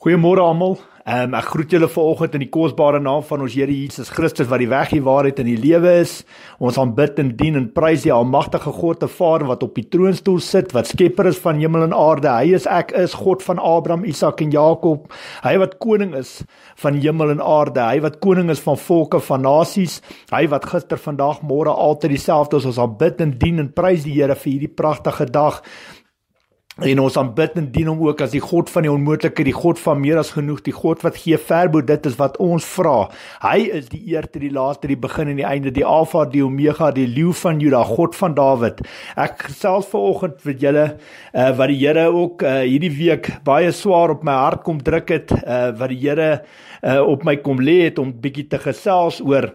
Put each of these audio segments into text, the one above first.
Goeiemôre almal. Um, ek groet julle vanoggend in die kosbare naam van ons Here Jesus Christus wat die weg, die waarheid en die lewe is. Ons aanbid en dien en prys die almagtige God te Vader wat op die troonstoel sit, wat Skepper is van hemel en aarde. Hy is ek is God van Abraham, Isak en Jakob. Hy wat koning is van hemel en aarde. Hy wat koning is van volke van nasies. Hy wat gister, vandag, môre altyd dieselfde is. Ons aanbid en dien en prys die Here vir hierdie pragtige dag en ons aanbid en dien hom ook as die God van die onmoontlike, die God van meer as genoeg, die God wat gee verbo dit is wat ons vra. Hy is die eerste, die laaste, die begin en die einde, die Alfa, die Omega, die leeu van Juda, God van Dawid. Ek self vanoggend vir julle uh, wat die Here ook uh, hierdie week baie swaar op my hart kom druk het, uh, wat die Here uh, op my kom lê het om bietjie te gesels oor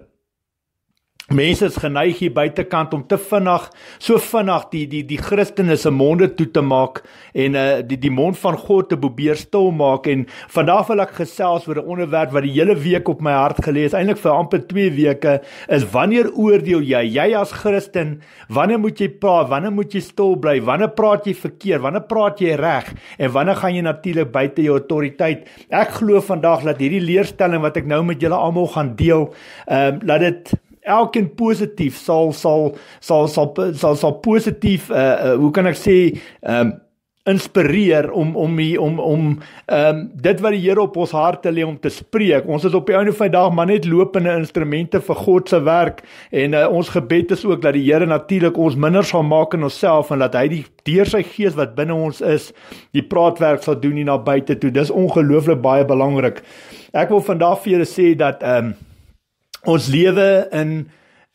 Mense is geneig hier buitekant om te vinnig, so vinnig die die die Christene se monde toe te maak en uh die die mond van God te probeer stil maak en vandag wil ek gesels oor 'n onderwerp wat die hele week op my hart gelees, eintlik vir amper 2 weke, is wanneer oordeel jy? Jy as Christen, wanneer moet jy pa, wanneer moet jy stil bly? Wanneer praat jy verkeerd? Wanneer praat jy reg? En wanneer gaan jy natuurlik buite jou autoriteit? Ek glo vandag dat hierdie leerstelling wat ek nou met julle almal gaan deel, ehm uh, dat dit elkeen positief sal sal sal sal sal sal positief uh, uh hoe kan ek sê um inspireer om om die, om om um dit wat die Here op ons harte lê om te spreek. Ons is op die einde van die dag maar net lopende instrumente vir God se werk en uh, ons gebed is ook dat die Here natuurlik ons minder sal maak in onsself en dat hy die deur sy gees wat binne ons is, die praatwerk sal doen hier na buite toe. Dis ongelooflik baie belangrik. Ek wil vandag vir julle sê dat um ons lewe in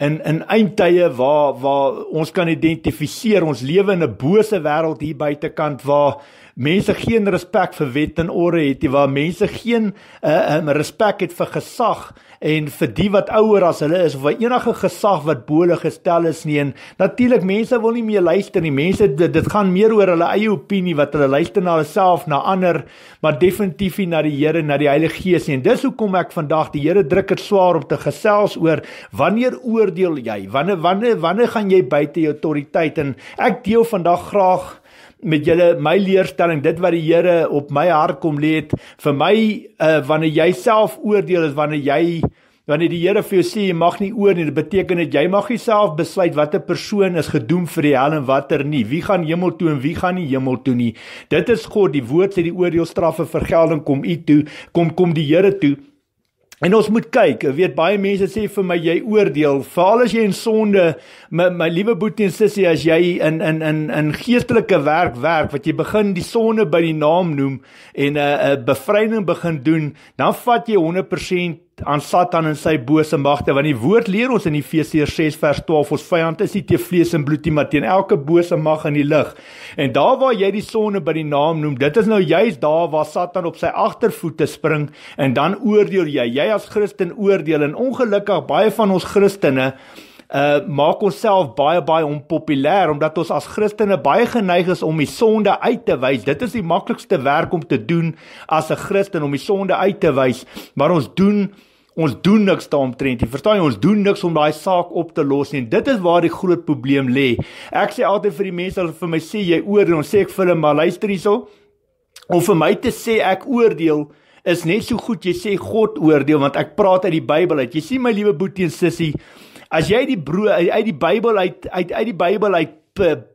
in in eindtye waar waar ons kan identifiseer ons lewe in 'n bose wêreld hier buitekant waar mense geen respek vir wet en orde het nie waar mense geen uh um, respek het vir gesag en vir die wat ouer as hulle is of enige gesag wat bo hulle gestel is nie en natuurlik mense wil nie meer luister nie mense dit, dit gaan meer oor hulle eie opinie wat hulle luister na hulself na ander maar definitief nie na die Here na die Heilige Gees nie en dis hoekom ek vandag die Here druk dit swaar op te gesels oor wanneer oordeel jy wanneer wanneer wanneer gaan jy buite jou autoriteit en ek deel vandag graag met julle my leerstelling dit wat die Here op my hart kom lê vir my uh, wanneer jy self oordeel is wanneer jy wanneer die Here vir jou sê jy mag nie oor nie dit beteken dat jy mag jouself besluit watter persoon is gedoem vir die hel en watter nie wie gaan hemel toe en wie gaan nie hemel toe nie dit is God die woord sê die oordeel straf en vergelding kom u toe kom kom die Here toe En ons moet kyk, eh, weet baie mense sê vir my jy oordeel, veral as jy in sonde, my my liewe boetie en sussie, as jy in in in in geestelike werk werk wat jy begin die sonde by die naam noem en 'n uh, eh, uh, eh, bevryding begin doen, dan vat jy 100% aan Satan en sy bose magte want die woord leer ons in Efesiërs 6 vers 12 ons vyand is nie te vlees en bloed nie maar teen elke bose mag in die lig. En daar waar jy die sonde by die naam noem, dit is nou juis daar waar Satan op sy agtervoete spring en dan oordeel jy. Jy as Christen oordeel en ongelukkig baie van ons Christene uh maak onsself baie baie onpopulêr omdat ons as Christene baie geneig is om die sonde uit te wys. Dit is die maklikste werk om te doen as 'n Christen om die sonde uit te wys, maar ons doen ons doen niks daaromtrent nie. Verstaan jy, ons doen niks om daai saak op te los nie. En dit is waar die groot probleem lê. Ek sê altyd vir die mense wat vir my sê jy oor en ons sê ek vir hulle maar luister hierso. Om vir my te sê ek oordeel is net so goed jy sê God oordeel want ek praat uit die Bybel uit. Jy sien my liewe boetie en sussie, as jy die broer uit die Bybel uit uit uit die Bybel uit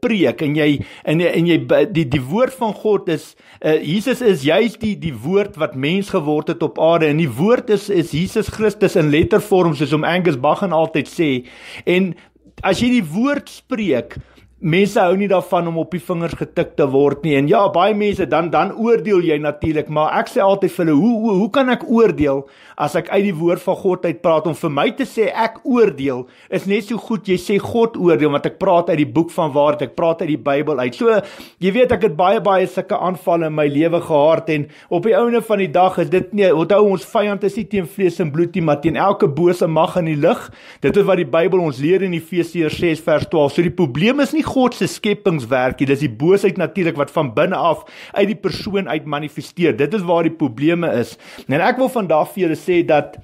preek en jy en jy, en jy die die woord van God is uh, Jesus is juis die die woord wat mens geword het op aarde en die woord is is Jesus Christus in lettervorm soos om Angus Bach en altyd sê en as jy die woord spreek mense hou nie daarvan om op die vingers getik te word nie en ja baie mense dan dan oordeel jy natuurlik maar ek sê altyd vir hulle hoe hoe hoe kan ek oordeel as ek uit die woord van God uit praat om vir my te sê ek oordeel is net so goed jy sê God oordeel want ek praat uit die boek van waarheid ek praat uit die Bybel uit so jy weet ek het baie baie sulke aanvalle in my lewe gehad en op die ouene van die dag is dit nee onthou ons vyand is nie teen vlees en bloed nie maar teen elke bose mag in die lig dit is wat die Bybel ons leer in Efesiërs 6 vers 12 so die probleem is nie nie God se skepingswerk nie. Dis die boosheid natuurlik wat van binne af uit die persoon uit manifesteer. Dit is waar die probleme is. En ek wil vandag vir julle sê dat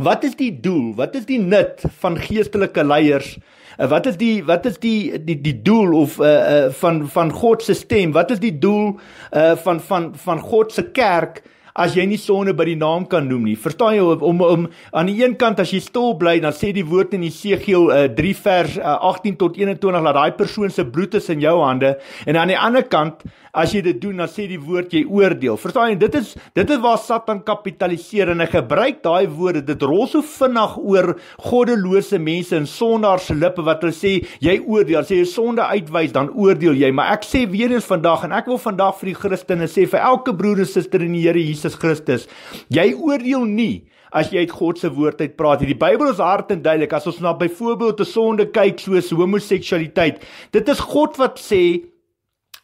wat is die doel? Wat is die nut van geestelike leiers? Eh, wat is die wat is die die die doel of uh, uh van van God se stem? Wat is die doel uh van van van God se kerk? as jy nie sonde by die naam kan noem nie. Verstaan jy om om aan die een kant as jy stil bly, dan sê die woord in Jesegiel uh, eh, 3 vers uh, eh, 18 tot 21 dat daai persoon se bloed is in jou hande en aan die ander kant as jy dit doen, dan sê die woord jy oordeel. Verstaan jy? Dit is dit is waar Satan kapitaliseer en hy gebruik daai woorde. Dit rol so vinnig oor goddelose mense en sondaars se lippe wat hulle sê jy oordeel. Sê jy sonde uitwys, dan oordeel jy. Maar ek sê weer eens vandag en ek wil vandag vir die Christene sê vir elke broer en suster in die Here Jesus Christus. Jy oordeel nie as jy uit God se woord uit praat nie. Die Bybel is hard en duidelik. As ons na byvoorbeeld 'n sonde kyk soos homoseksualiteit, dit is God wat sê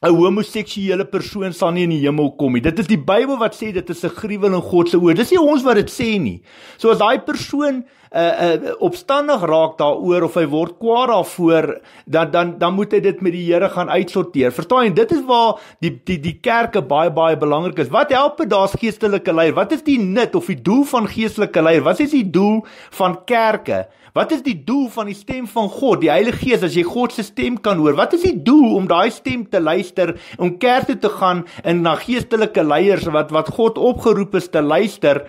'n homoseksuele persoon sal nie in die hemel kom nie. Dit is die Bybel wat sê dit is 'n gruwel in God se oë. Dis nie ons wat dit sê nie. So as daai persoon uh, uh opstandig raak daaroor of hy word kwaad daarvoor dan dan dan moet hy dit met die Here gaan uitsorteer. Verstaan jy? Dit is waar die die die kerke baie baie belangrik is. Wat help dit daar's geestelike leier? Wat is die nut of die doel van geestelike leier? Wat is die doel van kerke? Wat is die doel van die stem van God, die Heilige Gees as jy God se stem kan hoor? Wat is die doel om daai stem te luister, om kerk toe te gaan en na geestelike leiers wat wat God opgeroep is te luister?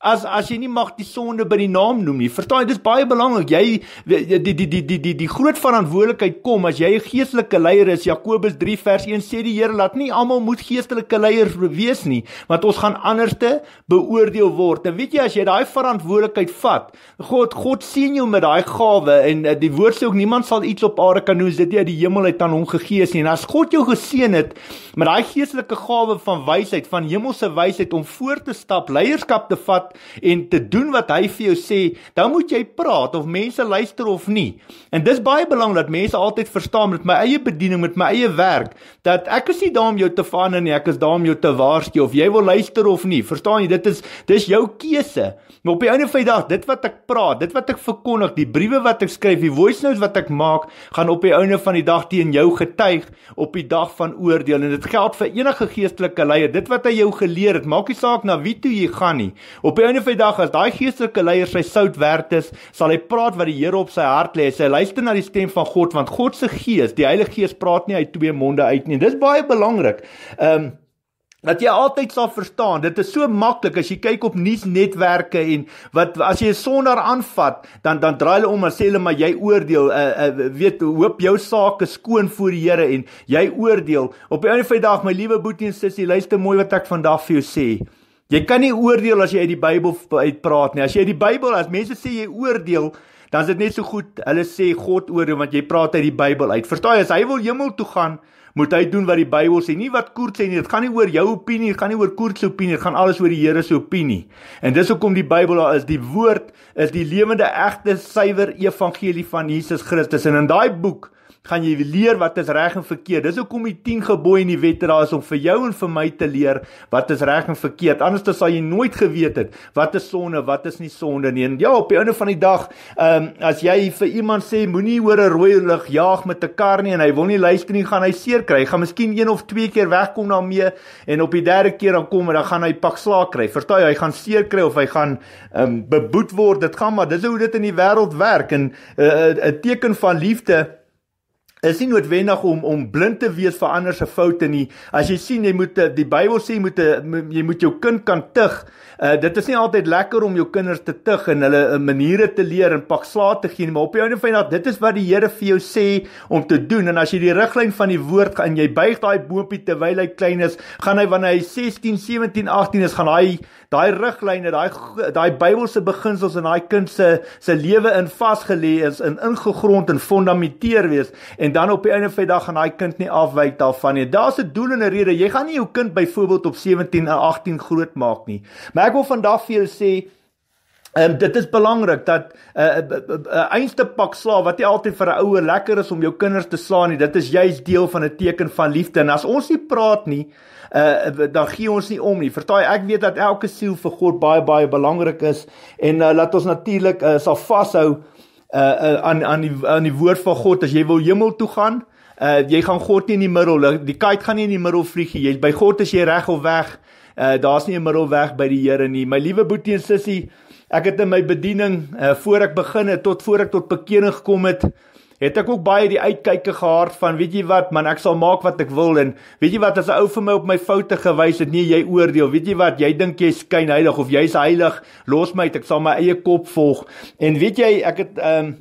As as jy nie mag die sonde by die naam noem nie. Verstaan jy, dis baie belangrik. Jy die die die die die die groot verantwoordelikheid kom as jy 'n geestelike leier is. Jakobus 3 vers 1 sê die Here laat nie almal moet geestelike leiers wees nie, want ons gaan anderste beoordeel word. En nou, weet jy as jy daai verantwoordelikheid vat, God God sien jou met daai gawe en eh, die woord sê ook niemand sal iets op aarde kan doen as dit nie uit die hemel uit aan hom gegee is nie. En as God jou geseën het met daai geestelike gawe van wysheid, van hemelse wysheid om voor te stap, leierskap te vat, en te doen wat hy vir jou sê, dan moet jy praat of mense luister of nie. En dis baie belangrik dat mense altyd verstaan met my eie bediening, met my eie werk, dat ek is nie daar om jou te vaan en ek is daar om jou te waarsku of jy wil luister of nie. Verstaan jy? Dit is dis jou keuse. Maar op die einde van die dag, dit wat ek praat, dit wat ek verkondig, die briewe wat ek skryf, die voice notes wat ek maak, gaan op die einde van die dag teen jou getuig op die dag van oordeel en dit geld vir enige geestelike leier. Dit wat hy jou geleer het, maak nie saak na wie toe jy gaan nie. Op die einde van die dag as daai geestelike leier sy sout werd is, sal hy praat wat die Here op sy hart lê. Sy luister na die stem van God want God se gees, die Heilige Gees praat nie uit twee monde uit nie. Dis baie belangrik. Ehm um, dat jy altyd sal verstaan dit is so maklik as jy kyk op nuusnetwerke en wat as jy 'n sonder aanvat dan dan draai hulle om en sê hulle maar jy oordeel uh, uh, weet hoop jou saak is skoon voor die Here en jy oordeel op die einde van die dag my liewe boetie en sussie luister mooi wat ek vandag vir jou sê jy kan nie oordeel as jy uit die Bybel uit praat nie as jy uit die Bybel as mense sê jy oordeel dan is dit net so goed hulle sê God oordeel want jy praat uit die Bybel uit verstaan jy as hy wil hemel toe gaan moet hy doen wat die Bybel sê, nie wat Koert sê nie. Dit gaan nie oor jou opinie, dit gaan nie oor Koert se opinie, dit gaan alles oor die Here se opinie. En dis hoekom die Bybel daar is, die woord is die lewende, egte, suiwer evangelie van Jesus Christus. En in daai boek, gaan jy leer wat is reg en verkeerd. Dis hoekom die 10 gebooie in die wet daar is om vir jou en vir my te leer wat is reg en verkeerd. Anders dan sal jy nooit geweet het wat is sonde, wat is nie sonde nie. En ja, op die einde van die dag, ehm um, as jy vir iemand sê moenie oor 'n rooi lig jaag met 'n kar nie en hy wil nie luister nie, gaan hy seer kry. Hy gaan miskien een of twee keer wegkom daarmee en op die derde keer dan kom en dan gaan hy pak slaag kry. Verstaan jy? Hy gaan seer kry of hy gaan ehm um, beboet word. Dit gaan maar dis hoe dit in die wêreld werk en eh, eh, 'n uh, uh, uh, teken van liefde is nie noodwendig om om blind te wees vir ander se foute nie. As jy sien jy moet eh, die Bybel sê jy moet eh, jy moet jou kind kan tug Eh, dit is nie altyd lekker om jou kinders te tug en hulle 'n eh, maniere te leer en pak slaag te gee nie, maar op die ou en fynat dit is wat die Here vir jou sê om te doen en as jy die riglyn van die woord gaan jy buig daai boompie terwyl hy klein is, gaan hy wanneer hy 16, 17, 18 is, gaan hy daai riglyne, daai daai Bybelse beginsels in daai kind se se lewe in vasgelê is en ingegrond en fondamenteer wees en dan op die ou en fynat gaan daai kind nie afwyk daarvan nie. Daar's 'n doel en 'n rede. Jy gaan nie jou kind byvoorbeeld op 17 en 18 groot maak nie. Maar ek wil vandag vir julle sê Um, dit is belangrik dat 'n uh, eh, uh, eh, uh, uh, eh, einste pak slaaf wat jy altyd vir 'n ouer lekker is om jou kinders te slaan nie dit is juis deel van 'n teken van liefde en as ons nie praat nie uh, dan gee ons nie om nie vertaai ek weet dat elke siel vir God baie baie belangrik is en uh, laat ons natuurlik uh, sal vashou uh, uh, aan aan die aan die woord van God as jy wil hemel toe gaan uh, jy gaan God nie in die middel die kite gaan nie in die middel vlieg jy by God as jy reg of weg Eh, daar's nie 'n middelweg by die Here nie. My liewe boetie en sussie, ek het in my bediening uh, voor ek begin het tot voor ek tot bekering gekom het Het ek ook baie die uitkyke gehard van weet jy wat man ek sal maak wat ek wil en weet jy wat as 'n ou vir my op my foute gewys het nee jy oordeel weet jy wat jy dink jy skyn heilig of jy's heilig los my uit ek sal my eie kop volg en weet jy ek het ehm um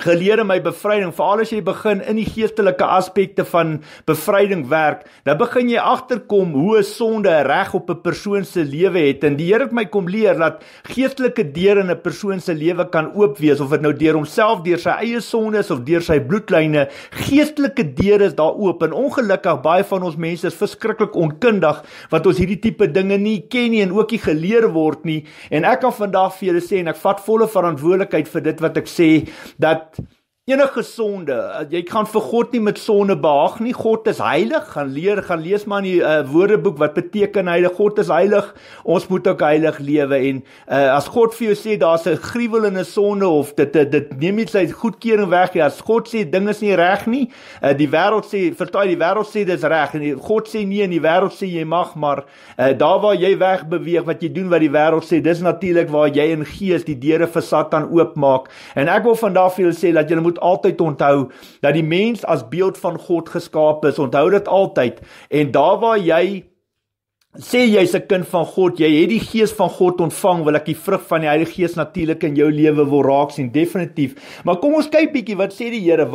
geleer in my bevryding, veral as jy begin in die geestelike aspekte van bevryding werk, dan begin jy agterkom hoe 'n sonde reg op 'n persoon se lewe het. En die Here het my kom leer dat geestelike deure in 'n persoon se lewe kan oop wees of dit nou deur homself, deur sy eie sondes of deur sy bloedlyne, geestelike deure is daar oop. En ongelukkig baie van ons mense is verskriklik onkundig wat ons hierdie tipe dinge nie ken nie en ook nie geleer word nie. En ek kan vandag vir julle sê en ek vat volle verantwoordelikheid vir dit wat ek sê dat that enige sonde. Eh, jy gaan vir God nie met sonde behaag nie. God is heilig. Gaan leer, gaan lees maar in die uh, Woordeboek wat beteken heilig. God is heilig. Ons moet ook heilig lewe en uh, as God vir jou sê daar's 'n gruwel en 'n sonde of dit dit, dit neem nie sy goedkeuring weg nie. As God sê ding is nie reg nie, uh, die wêreld sê vertel die wêreld sê dis reg en God sê nee en die wêreld sê jy mag maar uh, daar waar jy weg beweeg wat jy doen wat die wêreld sê, dis natuurlik waar jy in gees die deure vir Satan oopmaak. En ek wil vandag vir julle sê dat julle moet altyd onthou dat die mens as beeld van God geskaap is. Onthou dit altyd. En daar waar jy sê jy's 'n kind van God, jy het die gees van God ontvang, wil ek die vrug van die Heilige Gees natuurlik in jou lewe wil raak sien definitief. Maar kom ons kyk bietjie wat sê die Here,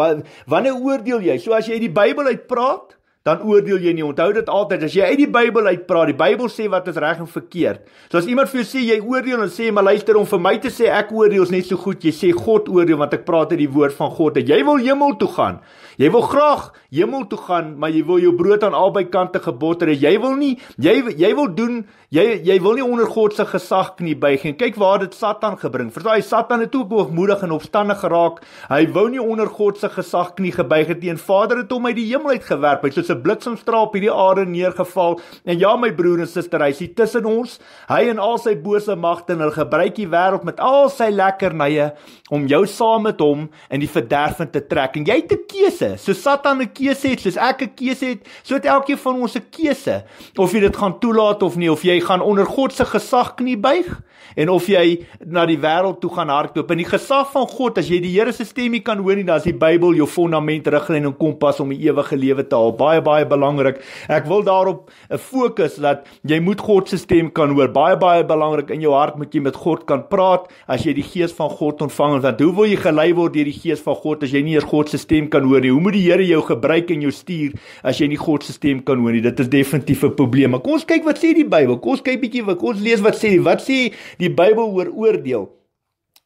wanneer oordeel jy? So as jy die Bybel uitpraat, dan oordeel jy nie. Onthou dit altyd as jy uit die Bybel uit praat, die Bybel sê wat is reg en verkeerd. So as iemand vir jou sê jy oordeel en sê jy maar luister om vir my te sê ek oordeel is net so goed, jy sê God oordeel want ek praat uit die woord van God. En jy wil hemel toe gaan. Jy wil graag hemel toe gaan, maar jy wil jou brood aan albei kante gebotter. Jy wil nie jy jy wil doen Jy jy wil nie onder God se gesag knie buig nie. Kyk waar dit Satan gebring. Vir daai Satan het ook hoogmoedig en opstandig geraak. Hy wou nie onder God se gesag knie gebuig het nie. En Vader het hom uit die hemel uit gewerp. Hy het soos 'n bliksemstraal op hierdie aarde neergeval. En ja, my broer en suster, hy sit tussen ons. Hy en al sy bose magte en hulle gebruik die wêreld met al sy lekkernye om jou saam met hom in die verderfing te trek. En jy het 'n keuse. So Satan 'n keuse het, soos ek 'n keuse het, so het elkeen van ons 'n keuse of jy dit gaan toelaat of nie of jy gaan onder God se gesag knie buig en of jy na die wêreld toe gaan hardloop in die gesag van God as jy die Here se stemie kan hoor en dan is die Bybel jou fondament riglyn en kompas om 'n ewige lewe te haal baie baie belangrik ek wil daarop eh, fokus dat jy moet God se stem kan hoor baie baie belangrik in jou hart moet jy met God kan praat as jy die gees van God ontvang want hoe wil jy gelei word deur die gees van God as jy nie eers God se stem kan hoor nie hoe moet die Here jou gebruik en jou stuur as jy nie God se stem kan hoor nie dit is definitief 'n probleem maar kom ons kyk wat sê die Bybel kom ons kyk bietjie kom ons lees wat sê wat sê die die Bybel oor oordeel.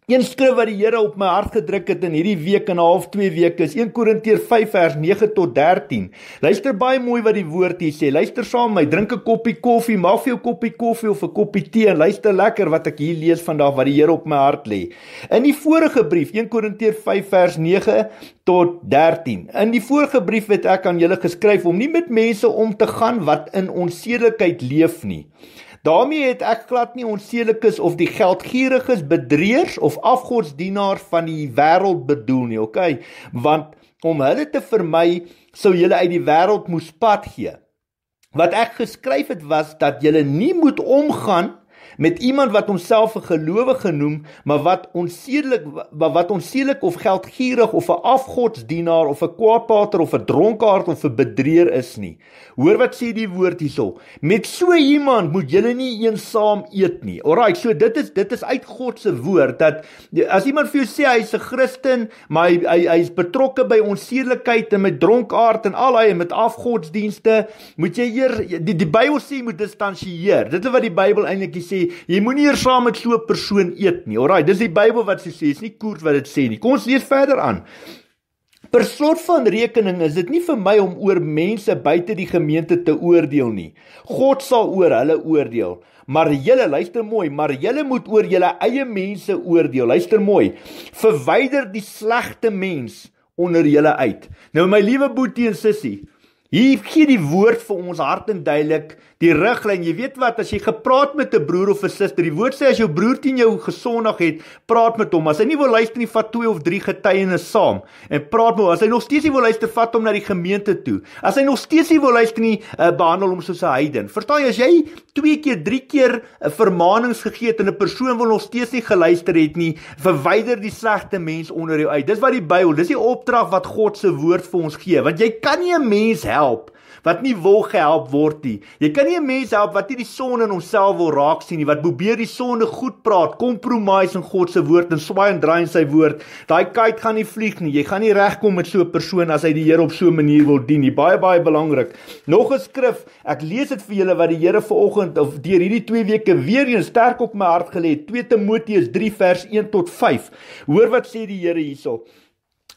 Een skrif wat die Here op my hart gedruk het in hierdie week en 'n half twee weke is 1 Korintiërs 5 vers 9 tot 13. Luister baie mooi wat die woord hier sê. Luister saam, my drink 'n koppie koffie, maak vir jou koppie koffie of 'n koppie tee en luister lekker wat ek hier lees vandag wat die Here op my hart lê. In die vorige brief, 1 Korintiërs 5 vers 9 tot 13. In die vorige brief het ek aan julle geskryf om nie met mense om te gaan wat in onsedelikheid leef nie. Daarmee het ek glad nie onseelikes of die geldgieriges bedreers of afgodsdienaars van die wêreld bedoel nie, okay? Want om hulle te vermy, sou julle uit die wêreld moes pad gee. Wat ek geskryf het was dat julle nie moet omgaan met iemand wat homself 'n gelowige noem, maar wat onsedelik wat onsedelik of geldgierig of 'n afgodsdienaar of 'n kwaadpater of 'n dronkaard of 'n bedrieër is nie. Hoor wat sê die woord hierso. Met so iemand moet julle nie eens saam eet nie. Alraai, so dit is dit is uit God se woord dat as iemand vir jou sê hy's 'n Christen, maar hy hy hy's betrokke by onsedelikheid en met dronkaard en al hy met afgodsdienste, moet jy eer die, die Bybel sê jy moet distansieer. Dit is wat die Bybel eintlik sê, jy moenie hier saam met so 'n persoon eet nie. Alraai, dis die Bybel wat sê, dis nie koers wat dit sê nie. Kom ons lees verder aan. Per slot van rekening is dit nie vir my om oor mense buite die gemeente te oordeel nie. God sal oor hulle oordeel. Maar julle luister mooi, maar julle moet oor julle eie mense oordeel. Luister mooi. Verwyder die slegte mens onder julle uit. Nou my liewe boetie en sussie, hier gee die woord vir ons hart en duidelik die riglyn. Jy weet wat, as jy gepraat met 'n broer of 'n suster, die woord sê as jou broer teen jou gesondig het, praat met hom. As hy nie wil luister nie, vat twee of drie getuienis saam en praat met hom. As hy nog steeds nie wil luister, vat hom na die gemeente toe. As hy nog steeds nie wil luister nie, eh, behandel hom soos 'n heiden. Verstaan jy as jy twee keer, drie keer 'n eh, vermaanings gegee het en 'n persoon wil nog steeds nie geluister het nie, verwyder die slegte mens onder jou uit. Dis wat die Bybel, dis die opdrag wat God se woord vir ons gee. Want jy kan nie 'n mens help wat nie wil gehelp word nie. Jy kan nie 'n mens help wat nie die son in homself wil raak sien nie, wat probeer die sonde goed praat, kompromise in God se woord en swaai en draai in sy woord. Daai kite gaan nie vlieg nie. Jy gaan nie regkom met so 'n persoon as hy die Here op so 'n manier wil dien nie. Baie baie belangrik. Nog 'n skrif. Ek lees dit vir julle wat die Here vanoggend of deur hierdie 2 weke weer eens sterk op my hart gelê het. 2 Timoteus 3 vers 1 tot 5. Hoor wat sê die Here hierso.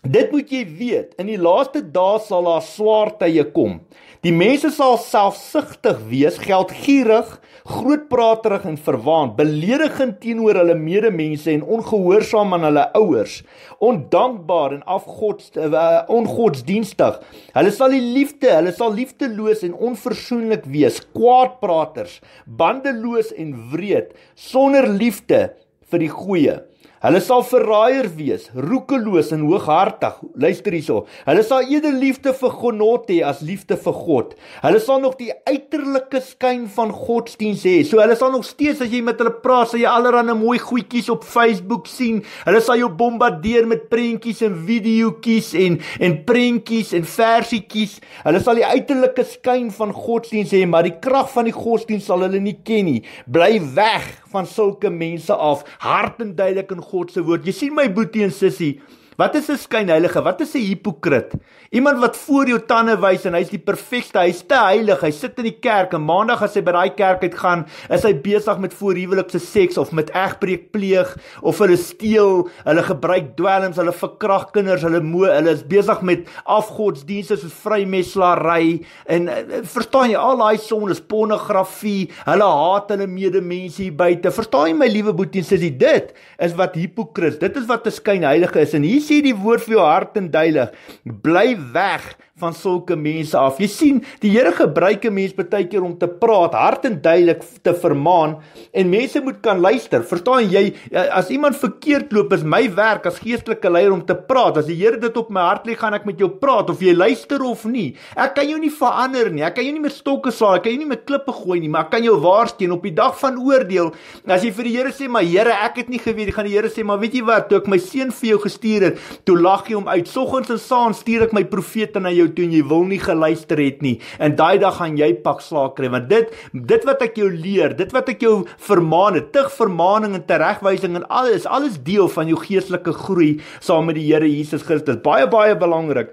Dit moet jy weet, in die laaste dae sal daar swaar tye kom. Die mense sal selfsugtig wees, geldgierig, grootpraterig en verwaand, beledigend teenoor hulle medemense en ongehoorsaam aan hulle ouers, ondankbaar en afgods uh, ongodsdienstig. Hulle sal die liefde, hulle sal liefdeloos en onversoenlik wees, kwaadpraters, bandeloos en wreed, sonder liefde vir die goeie. Hulle sal verraaier wees, roekeloos en hooghartig. Luister hierso. Hulle sal eerder liefde vir genot hê as liefde vir God. Hulle sal nog die uiterlike skyn van godsdienst hê. So hulle sal nog steeds as jy met hulle praat, sal jy allerlei mooi goedjies op Facebook sien. Hulle sal jou bombardeer met prentjies en videoetjies en en prentjies en versietjies. Hulle sal die uiterlike skyn van godsdienst hê, maar die krag van die godsdienst sal hulle nie ken nie. Bly weg van sulke mense af. Hart en duidelik God se woord. Jy sien my boetie en sussie, Wat is 'n skynheilige? Wat is 'n hipokrit? Iemand wat voor jou tande wys en hy's die perfekte, hy's te heilig. Hy sit in die kerk en maandag as hy by daai kerk uitgaan, is hy besig met voorhuwelikse seks of met egbreek pleeg of hulle steel, hulle gebruik dwelms, hulle verkrag kinders, hulle mo, hulle is besig met afgodsdienste soos vrymeslaery en eh, eh, verstaan jy al daai sondes, pornografie, hulle haat hulle medemensie buite. Verstaan jy my liewe boetie, sussie, dit is wat hipokrit. Dit is wat 'n skynheilige is en hier sê die woord vir jou hart en duilig. Bly weg van sulke mense af. Jy sien, die Here gebruik 'n mens baie keer om te praat, hard en duidelik te vermaan en mense moet kan luister. Verstaan jy, ja, as iemand verkeerd loop, is my werk as geestelike leier om te praat. As die Here dit op my hart lê, gaan ek met jou praat of jy luister of nie. Ek kan jou nie verander nie. Ek kan jou nie met stokke slaan, ek kan jou nie met klippe gooi nie, maar ek kan jou waarsku op die dag van oordeel. As jy vir die Here sê, "Maar Here, ek het nie geweet nie," gaan die Here sê, "Maar weet jy wat? Toe ek my seun vir jou gestuur het, toe lag jy hom uit. Soggens en saans stuur ek my profete na jou toe en jy wil nie geluister het nie en daai dag gaan jy pak slaag kry want dit dit wat ek jou leer dit wat ek jou vermaan het tig vermaaning en teregwysing en alles alles deel van jou geestelike groei saam met die Here Jesus Christus baie baie belangrik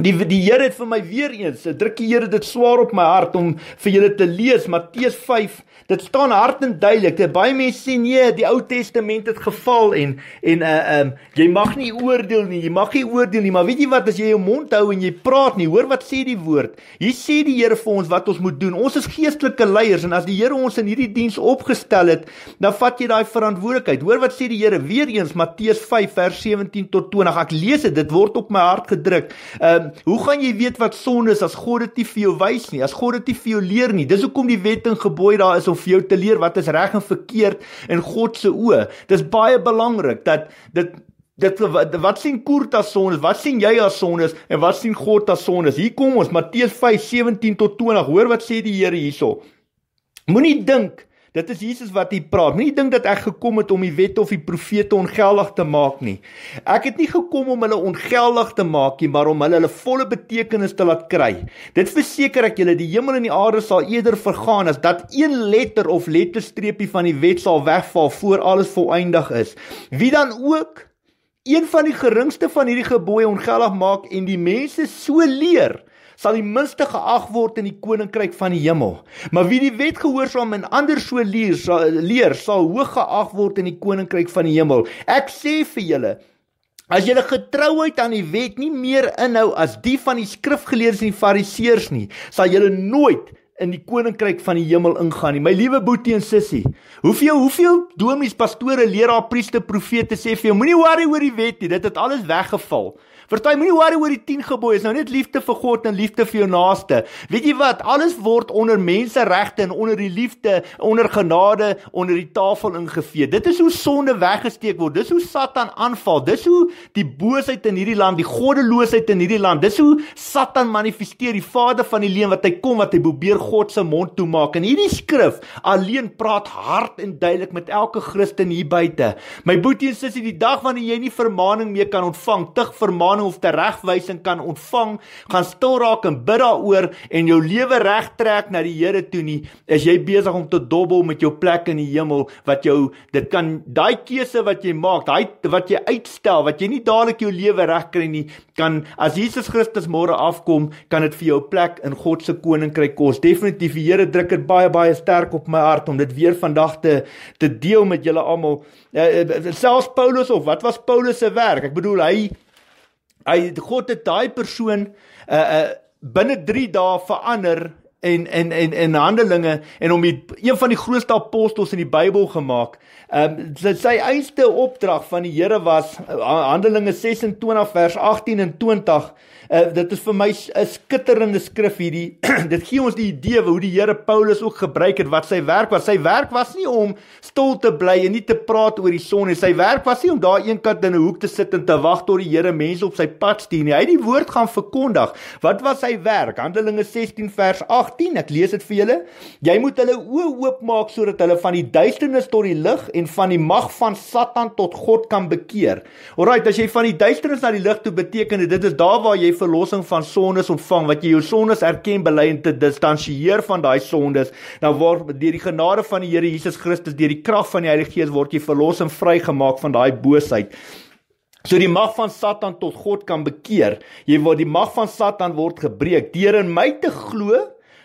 Die die Here het vir my weer eens, eh, druk die Here dit swaar op my hart om vir julle te lees Matteus 5. Dit staan hard en duidelik. Dit baie mense sê nee, die Ou Testament het geval en en uh um jy mag nie oordeel nie. Jy mag nie oordeel nie, maar weet jy wat as jy jou mond hou en jy praat nie, hoor wat sê die woord. Hier sê die Here vir ons wat ons moet doen. Ons is geestelike leiers en as die Here ons in hierdie diens opgestel het, dan vat jy daai verantwoordelikheid. Hoor wat sê die Here weer eens Matteus 5 vers 17 tot 20. Ek lees dit, dit word op my hart gedruk. Um, Ehm um, hoe gaan jy weet wat sonde is as God dit nie vir jou wys nie? As God dit nie vir jou leer nie. Dis hoekom die wet en gebooi daar is om vir jou te leer wat is reg en verkeerd in God se oë. Dis baie belangrik dat dit dit wat sien Kurt as sonde? Wat sien jy as sonde en wat sien God as sonde? Hier kom ons Matteus 5:17 tot 20. Hoor wat sê die Here hierso. Moenie dink Dit is Jesus wat hier praat. Moenie dink dat ek gekom het om die wet of die profete ongeldig te maak nie. Ek het nie gekom om hulle ongeldig te maak nie, maar om hulle hulle volle betekenis te laat kry. Dit verseker ek julle, die hemel en die aarde sal eerder vergaan as dat een letter of letterstreepie van die wet sal wegval voor alles volëindig is. Wie dan ook een van die geringste van hierdie gebooie ongeldig maak en die mense so leer sal die minste geag word in die koninkryk van die hemel. Maar wie die wet gehoorsaam en ander so leer, sal leer sal hoog geag word in die koninkryk van die hemel. Ek sê vir julle As julle getrouheid aan die wet nie meer inhou as die van die skrifgeleerdes en die fariseërs nie, sal julle nooit in die koninkryk van die hemel ingaan nie. My liewe boetie en sussie, hoeveel hoeveel dominees, pastore, leraars, priesters, profete sê vir jou, moenie worry oor die wet nie. Dit het alles weggeval. Party moenie worry oor die 10 gebooie, is nou net liefde vir God en liefde vir jou naaste. Weet jy wat? Alles word onder menseregte en onder die liefde, onder genade onder die tafel ingevee. Dit is hoe sonde weggesteek word. Dis hoe Satan aanval. Dis hoe die boosheid in hierdie land, die goddeloosheid in hierdie land. Dis hoe Satan manifesteer die vader van die leuen wat hy kom wat hy probeer God se mond toemaak. En hierdie skrif alleen praat hard en duidelik met elke Christen hier buite. My boetie en sussie, die dag wanneer jy nie vermaaning meer kan ontvang, tig vermaaning of teregwysing kan ontvang, gaan stil raak en bid daaroor en jou lewe regtrek na die Here toe nie, is jy besig om te dobbel met jou plek in die hemel wat jou dit kan daai keuse wat jy maak, daai wat jy uitstel, wat jy nie dadelik jou lewe regkry nie, kan as Jesus Christus môre afkom, kan dit vir jou plek in God se koninkryk kos. Definitief die Here druk dit baie baie sterk op my hart om dit weer vandag te te deel met julle almal. Uh, uh, selfs Paulus of wat was Paulus se werk? Ek bedoel hy Hy God het daai persoon uh uh binne 3 dae verander en en en en Handelinge en hom het een van die grootste apostels in die Bybel gemaak. Ehm um, sy eerste opdrag van die Here was eh, Handelinge 26 vers 18 en 20. Uh, eh, dit is vir my 'n skitterende skrif hierdie. dit gee ons die idee hoe die Here Paulus ook gebruik het wat sy werk was. Sy werk was nie om stil te bly en nie te praat oor die son nie. Sy werk was nie om daar eenkant in 'n een hoek te sit en te wag tot die Here mense op sy pad stuur nie. Hy het die woord gaan verkondig. Wat was sy werk? Handelinge 16 vers 18 18. Ek lees dit vir julle. Jy moet hulle oë oopmaak sodat hulle van die duisternis tot die lig en van die mag van Satan tot God kan bekeer. Alraait, as jy van die duisternis na die lig toe beteken dit is daar waar jy verlossing van sondes ontvang, wat jy jou sondes erken, bely en te distansieer van daai sondes, dan nou word deur die genade van die Here Jesus Christus, deur die krag van die Heilige Gees word jy verlos en vrygemaak van daai boosheid so die mag van satan tot god kan bekeer jy word die mag van satan word gebreek deur in my te glo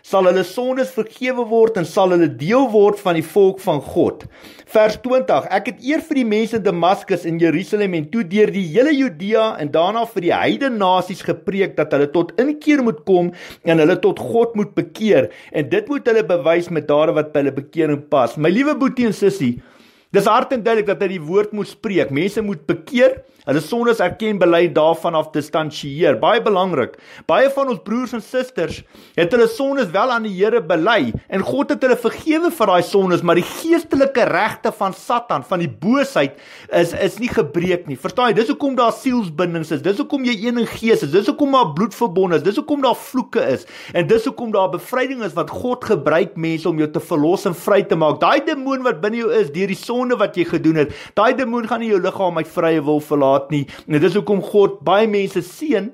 sal hulle sondes vergewe word en sal hulle deel word van die volk van God. Vers 20: Ek het eer vir die mense in Damaskus en Jerusalem en toe deur die hele Judea en daarna vir die heidene nasies gepreek dat hulle tot inkeer moet kom en hulle tot God moet bekeer en dit moet hulle bewys met dade wat by hulle bekering pas. My liewe boetie en sussie, dis hart en duidelik dat jy die woord moet spreek. Mense moet bekeer. Hulle sondes erken bely daarvan af distansieer. Baie belangrik. Baie van ons broers en susters het hulle sondes wel aan die Here bely en God het hulle vergewe vir daai sondes, maar die geestelike regte van Satan, van die boosheid is is nie gebreek nie. Verstaan jy? Dis hoekom daar sielsbindings is. Dis hoekom jy een in gees is. Dis hoekom daar bloedverbond is. Dis hoekom daar vloeke is. En dis hoekom daar bevryding is wat God gebruik mense om jou te verlos en vry te maak. Daai demoon wat binne jou is deur die sonde wat jy gedoen het, daai demoon gaan nie jou liggaam uit vrye wil verlaat gehad nie. En dis hoekom God baie mense seën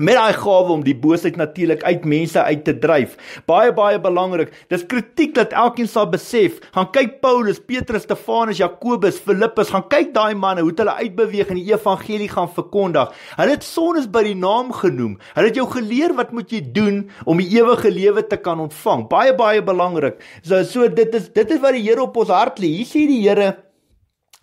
met daai gawe om die boosheid natuurlik uit mense uit te dryf. Baie baie belangrik. Dis kritiek dat elkeen sal besef. Gaan kyk Paulus, Petrus, Stefanus, Jakobus, Filippus, gaan kyk daai manne hoe hulle uitbeweeg en die evangelie gaan verkondig. Hulle het sones by die naam genoem. Hulle het jou geleer wat moet jy doen om die ewige lewe te kan ontvang. Baie baie belangrik. So so dit is dit is wat die Here op ons hart lê. Hier sê die Here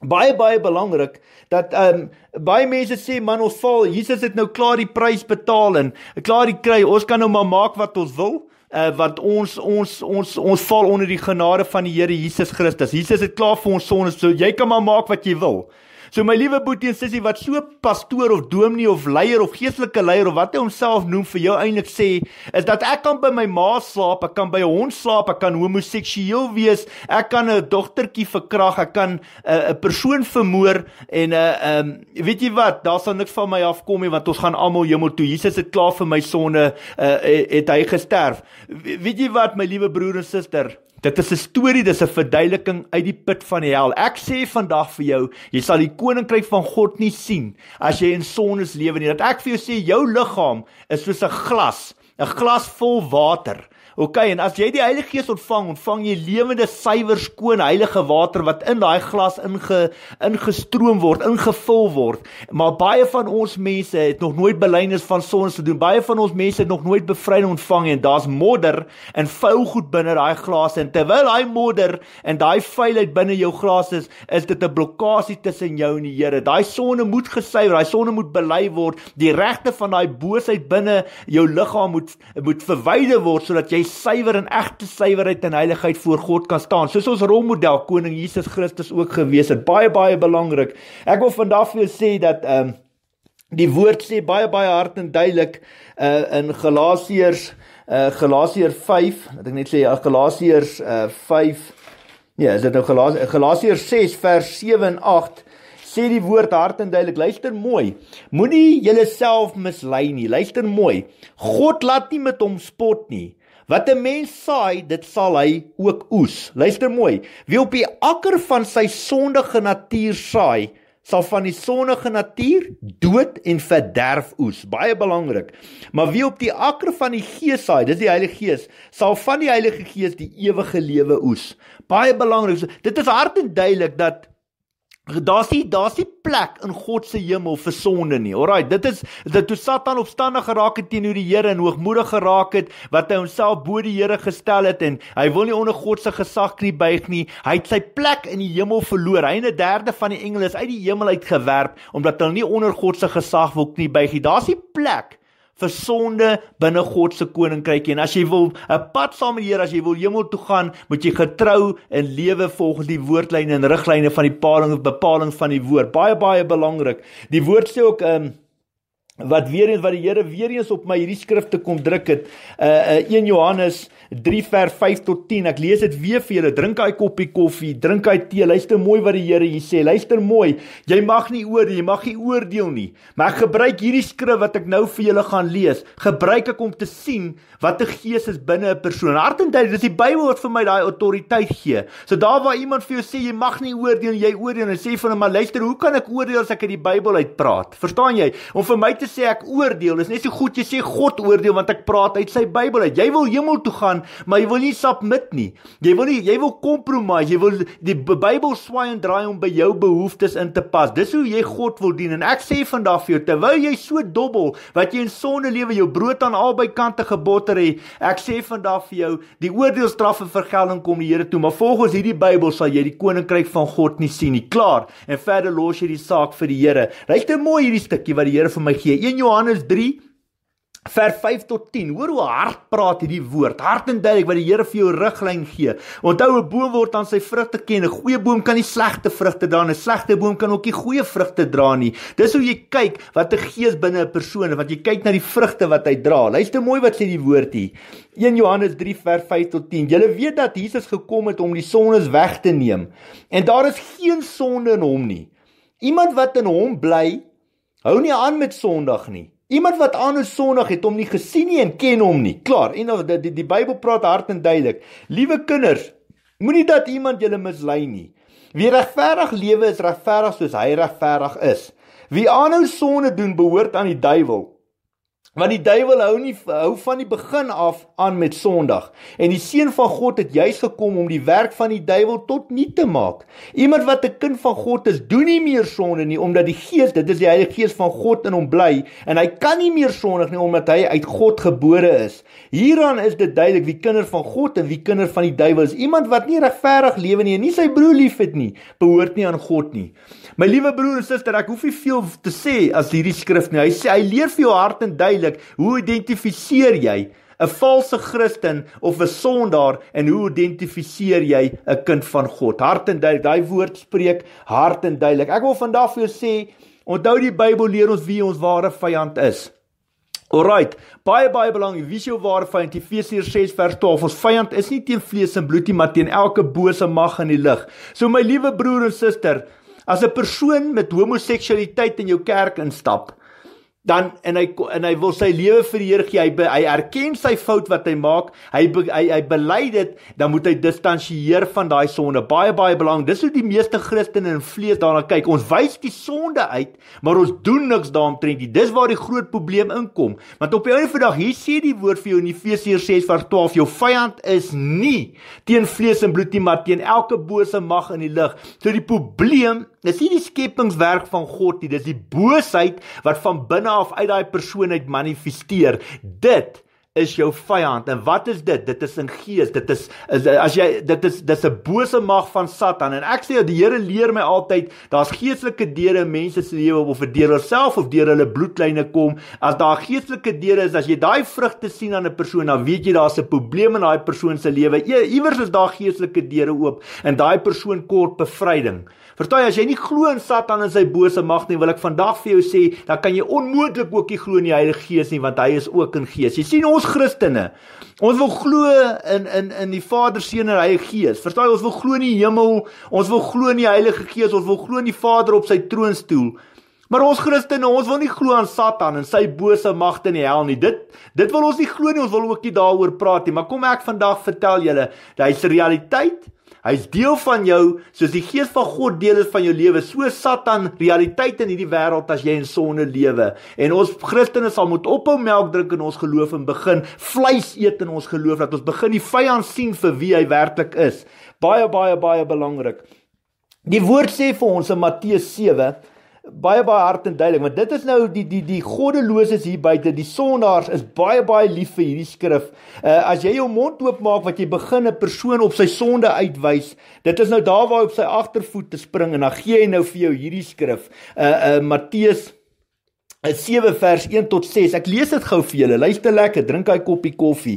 Baie baie belangrik dat ehm um, baie mense sê man ons val Jesus het nou klaar die prys betaal en klaar die kry ons kan nou maar maak wat ons wil uh, want ons ons ons ons val onder die genade van die Here Jesus Christus. Jesus het klaar vir ons sondes so jy kan maar maak wat jy wil. So my liewe boetie en sussie wat so pastoor of dominee of leier of geestelike leier of wat hy homself noem vir jou eintlik sê is dat ek kan by my ma slaap, ek kan by 'n hond slaap, ek kan homoseksueel wees, ek kan 'n dogtertjie verkrag, ek kan eh, 'n uh, persoon vermoor en 'n uh, eh, um, ehm, weet jy wat, daar sal niks van my afkom nie want ons gaan almal hemel toe. Jesus het klaar vir my sonde uh, het hy gesterf. Weet jy wat my liewe broer en suster, Dit is 'n storie, dis 'n verduideliking uit die put van die hel. Ek sê vandag vir jou, jy sal die koninkryk van God nie sien as jy in sondes lewe nie. Dat ek vir jou sê, jou liggaam is soos 'n glas, 'n glas vol water. Okay, en as jy die Heilige Gees ontvang, ontvang jy lewende, suiwer, skoon heilige water wat in daai glas inge ingestroom word, ingevul word. Maar baie van ons mense het nog nooit belynes van sons gedoen. Baie van ons mense het nog nooit bevryding ontvang en daar's modder en vuil goed binne daai glas en terwyl daai modder en daai vuilheid binne jou glas is, is dit 'n blokkade tussen jou en die Here. Daai sonde moet gesuiwer, daai sonde moet bely word. Die regte van daai boosheid binne jou liggaam moet moet verwyder word sodat jy suiwer en egte suiwerheid en heiligheid voor God kan staan. Soos ons rolmodel koning Jesus Christus ook gewees het. Baie baie belangrik. Ek wil vandag vir julle sê dat ehm um, die woord sê baie baie hard en duidelik uh, in Galasiërs uh, eh, Galasiërs 5, dat ek net sê ja, Galasiërs uh, eh, 5. Nee, is dit nou Galasiërs Galasiërs 6 vers 7 en 8 sê die woord hart en duidelik luister mooi moenie julleself mislei nie luister mooi god laat nie met hom spot nie Wat 'n mens saai, dit sal hy ook oes. Luister mooi. Wie op die akker van sy sondige natuur saai, sal van die sondige natuur dood en verderf oes. Baie belangrik. Maar wie op die akker van die Gees saai, dis die Heilige Gees, sal van die Heilige Gees die ewige lewe oes. Baie belangrik. Dit is hard en duidelik dat Daar's nie daar's nie plek in God se hemel vir sonde nie. Alraai, dit is dat toe Satan opstandig geraak het teenoor die Here en hoogmoedig geraak het wat hy homself bo die Here gestel het en hy wil nie onder God se gesag knie buig nie. Hy het sy plek in die hemel verloor. Hy en 'n derde van die engele is uit die hemel uitgewerp omdat hulle nie onder God se gesag wil knie buig nie. Daar's nie plek vir sonde binne God se koninkryk en as jy wil 'n pad saam met die Here, as jy wil hemel toe gaan, moet jy getrou en lewe volgens die woordlyne en riglyne van die paling bepaling van die woord. Baie baie belangrik. Die woord sê ook ehm um, wat weer eens wat die Here weer eens op my hierdie skrifte kom druk het. Uh uh 1 Johannes 3 vers 5 tot 10. Ek lees dit weer vir julle. Drink daai koppie koffie, drink daai tee. Luister mooi wat die Here hier sê. Luister mooi. Jy mag nie oor jy mag nie oordeel nie. Maar ek gebruik hierdie skrif wat ek nou vir julle gaan lees. Gebruik ek om te sien watter gees is binne 'n persoon. Hart en tyd, dis die Bybel wat vir my daai autoriteit gee. So daar waar iemand vir jou sê jy mag nie oordeel nie, jy oordeel en sê vir hom, "Maar luister, hoe kan ek oordeel as ek uit die Bybel uitpraat?" Verstaan jy? Om vir my te sê ek oordeel is net so goed jy sê God oordeel want ek praat uit sy Bybel uit. Jy wil hemel toe gaan, maar jy wil nie submit nie. Jy wil nie jy wil compromise, jy wil die Bybel swaai en draai om by jou behoeftes in te pas. Dis hoe jy God wil dien en ek sê vandag vir jou terwyl jy so dobbel wat jy in sonde lewe jou brood aan albei kante gebotter het, ek sê vandag vir jou die oordeelstraf en vergelding kom die Here toe, maar volgens hierdie Bybel sal jy die koninkryk van God nie sien nie. Klaar. En verder los jy die saak vir die Here. Luister mooi hierdie stukkie wat die Here vir my gee. 1 Johannes 3 ver 5 tot 10. Hoor hoe hard praat hierdie woord. Hard en duidelik wat die Here vir jou riglyn gee. Onthou 'n boom word aan sy vrugte ken. 'n Goeie boom kan nie slegte vrugte dra nie. 'n Slegte boom kan ook nie goeie vrugte dra nie. Dis hoe jy kyk wat 'n gees binne 'n persoon is, wat jy kyk na die vrugte wat hy dra. Luister mooi wat sê die woord hier. 1 Johannes 3 ver 5 tot 10. Julle weet dat Jesus gekom het om die sondes weg te neem. En daar is geen sonde in hom nie. Iemand wat in hom bly, hou nie aan met Sondag nie. Iemand wat aanhou Sondag het hom nie gesien nie en ken hom nie. Klaar. En nou, die die, die Bybel praat hard en duidelik. Liewe kinders, moenie dat iemand julle mislei nie. Wie regverdig lewe is regverdig soos hy regverdig is. Wie aanhou sonde doen behoort aan die duiwel Want die duiwel hou nie hou van die begin af aan met Sondag. En die seun van God het juis gekom om die werk van die duiwel tot nie te maak. Iemand wat 'n kind van God is, doen nie meer sonde nie omdat die Gees, dit is die Heilige Gees van God in hom bly en hy kan nie meer sondig nie omdat hy uit God gebore is. Hieraan is dit duidelik wie kinder van God en wie kinder van die duiwel is. Iemand wat nie regverdig lewe nie en nie sy broer liefhet nie, behoort nie aan God nie. My liewe broer en suster, ek hoef nie veel te sê as hierdie skrif nie. Hy sê hy leer vir jou hart en duidelik hoe identifiseer jy 'n valse Christen of 'n sondaar en hoe identifiseer jy 'n kind van God? Hart en duidelik, daai woord spreek hart en duidelik. Ek wil vandag vir jou sê, onthou die Bybel leer ons wie ons ware vyand is. Alrite, baie baie belangrik. Wie sou waar vind Efesiërs 6 vers 12? Ons vyand is nie teen vlees en bloed nie, maar teen elke bose mag in die lig. So my liewe broer en suster, As 'n persoon met homoseksualiteit in jou kerk instap, dan en hy en hy wil sy lewe vir die Here gee. Hy hy erken sy fout wat hy maak. Hy hy, hy bely dit, dan moet hy distansieer van daai sonde. Baie baie belangrik. Dis hoe die meeste Christene in vlees daarna kyk. Ons wys die sonde uit, maar ons doen niks daaromtrent nie. Dis waar die groot probleem inkom. Want op die einde van die dag, hier sê die woord vir jou in Efesiërs 6:12, jou vyand is nie teen vlees en bloed nie, maar teen elke bose mag in die lig. So die probleem Dis nie die skepingswerk van God nie, dis die boosheid wat van binne af uit daai persoon uit manifesteer. Dit is jou vyand. En wat is dit? Dit is in gees. Dit is, is as jy dit is dis 'n bose mag van Satan. En ek sê die Here leer my altyd daar's geestelike deure in mense se lewe of vir deur hulself of deur hulle bloedlyne kom. As daar geestelike deure is, as jy daai vrugte sien aan 'n persoon, dan weet jy daar's 'n probleem in daai persoon se lewe. E, iewers is daar geestelike deure oop en daai persoon kort bevryding. Verstaan jy as jy nie glo in Satan en sy bose mag nie, wil ek vandag vir jou sê, dan kan jy onmoontlik ook nie glo in die Heilige Gees nie, want hy is ook in gees. Jy sien ons Christene, ons wil glo in in in die Vader, Seun en Heilige Gees. Verstaan jy, ons wil glo in die hemel, ons wil glo in die Heilige Gees, ons wil glo in die Vader op sy troonstoel. Maar ons Christene, ons wil nie glo aan Satan en sy bose magte in die hel nie. Dit dit wil ons nie glo nie. Ons wil ook nie daaroor praat nie. Maar kom ek vandag vertel julle, hy's 'n realiteit. Hy's deel van jou soos die gees van God deel is van jou lewe. So Satan realiteit in hierdie wêreld as jy in sonde lewe. En ons Christene sal moet ophou melk drink in ons geloof en begin vleis eet in ons geloof dat ons begin die vyand sien vir wie hy werklik is. Baie baie baie belangrik. Die woord sê vir ons in Matteus 7 baie baie hard en duidelik want dit is nou die die die goddeloses hier buite die sondaars is baie baie lief vir hierdie skrif. Uh, as jy jou mond oop maak wat jy begin 'n persoon op sy sonde uitwys, dit is nou daar waar op sy agtervoet te spring en dan gee hy nou vir jou hierdie skrif. Uh uh Matteus 28 vers 7 vers 1 tot 6. Ek lees dit gou vir julle. Luister lekker, drink daai koppie koffie.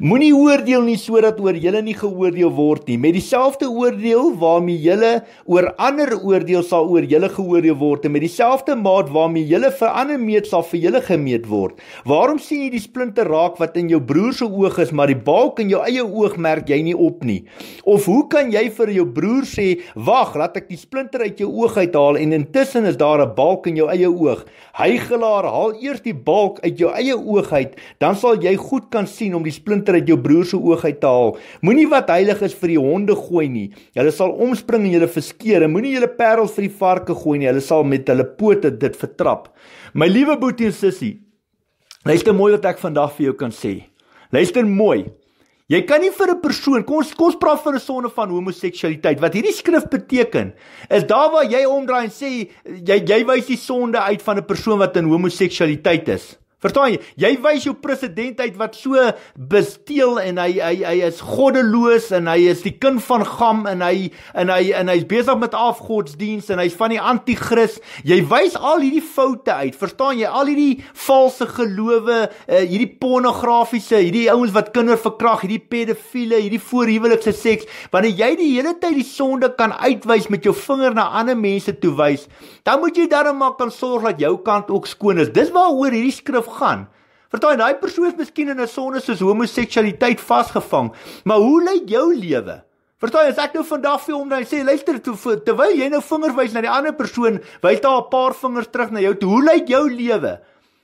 Moenie oordeel nie sodat oor julle nie geoordeel word nie. Met dieselfde oordeel waarmee julle oor ander oordeel sal oor julle geoordeel word en met dieselfde maat waarmee julle vir ander meet sal vir julle gemeet word. Waarom sien jy die splinte raak wat in jou broer se oog is, maar die balk in jou eie oog merk jy nie op nie? Of hoe kan jy vir jou broer sê, "Wag, laat ek die splinter uit jou oog uithaal" en intussen is daar 'n balk in jou eie oog? Hy bygelaar, haal eers die balk uit jou eie oog uit, dan sal jy goed kan sien om die splinter uit jou broer se oog uit te haal. Moenie wat heilig is vir die honde gooi nie. Hulle sal omspring en julle verskeer. Moenie julle parels vir die varke gooi nie. Hulle sal met hulle pote dit vertrap. My liewe boetie en sussie, luister mooi wat ek vandag vir jou kan sê. Luister mooi. Jy kan nie vir 'n persoon kom kom praat van 'n sonde van homoseksualiteit wat hierdie skrif beteken. Is daar waar jy omdraai en sê jy jy wys die sonde uit van 'n persoon wat in homoseksualiteit is? Verstaan jy? Jy wys jou president uit wat so besteel en hy hy hy is goddeloos en hy is die kind van Gam en hy en hy en hy's besig met afgodsdienste en hy's van die anti-kris. Jy wys al hierdie foute uit. Verstaan jy? Al hierdie valse gelowe, uh, hierdie pornografiese, hierdie ouens wat kinders verkrag, hierdie pedofiele, hierdie voorhuwelikse seks. Wanneer jy die hele tyd die sonde kan uitwys met jou vinger na ander mense toe wys, dan moet jy darem maar kan sorg dat jou kant ook skoon is. Dis waaroor hierdie skrif gaan. Vertel daai persoon is miskien in 'n sonde soos homoseksualiteit vasgevang, maar hoe lyk jou lewe? Vertel as ek nou vandag vir hom dan sê luister toe terwyl jy nou vingers wys na die ander persoon, wys daar 'n paar vingers terug na jou toe. Hoe lyk jou lewe?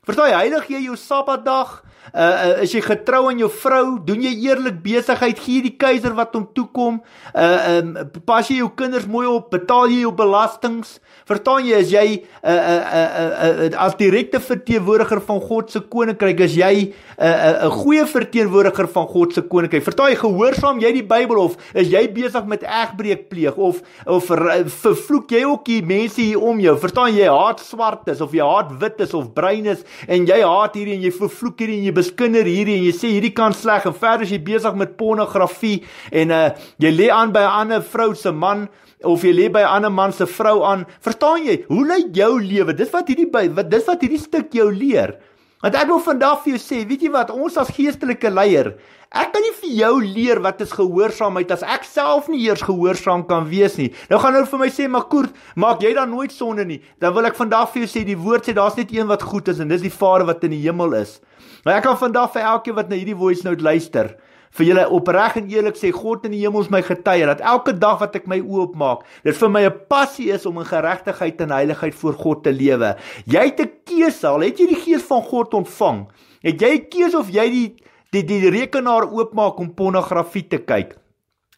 Vertel heilig jy jou Sabbatdag? Uh, uh is jy getrou aan jou vrou? Doen jy eerlik besigheid? Gee jy die keiser wat hom toekom? Uh um pas jy jou kinders mooi op? Betaal jy jou belastings? Verstaan jy as jy 'n uh, 'n uh, 'n uh, 'n uh, as direkte verteenwoordiger van God se koninkryk is jy eh, eh, eh, 'n uh, 'n uh, 'n uh, goeie verteenwoordiger van God se koninkryk. Verstaan jy gehoorsaam jy die Bybel of is jy besig met egbreek pleeg of of ver, vervloek jy ook die mense hier om jou? Verstaan jy haat swart is of jy haat wit is of bruin is en jy haat hierdie en jy vervloek hierdie en jy beskinder hierdie en jy sê hierdie kan sleg en verder as jy besig met pornografie en uh, jy lê aan by 'n ander vrou se man of jy lê by 'n ander man se vrou aan. Verstaan jy? Hoe lê jou lewe? Dis wat hierdie by wat dis wat hierdie stuk jou leer. Want ek wil vandag vir jou sê, weet jy wat, ons as geestelike leier, ek kan nie vir jou leer wat is gehoorsaamheid as ek self nie eers gehoorsaam kan wees nie. Nou gaan nou vir my sê, maar Koert, maak jy dan nooit sonde nie? Dan wil ek vandag vir jou sê, die woord sê daar's net een wat goed is en dis die Vader wat in die hemel is. Maar nou, ek kan vandag vir elkeen wat na hierdie voice note luister, vir julle opreg en eerlik sê God in die hemel is my getuie dat elke dag wat ek my oë oopmaak, dit vir my 'n passie is om in geregtigheid en heiligheid voor God te lewe. Jy het 'n keuse, al het jy die gees van God ontvang. Het jy 'n keuse of jy die die die rekenaar oopmaak om pornografie te kyk?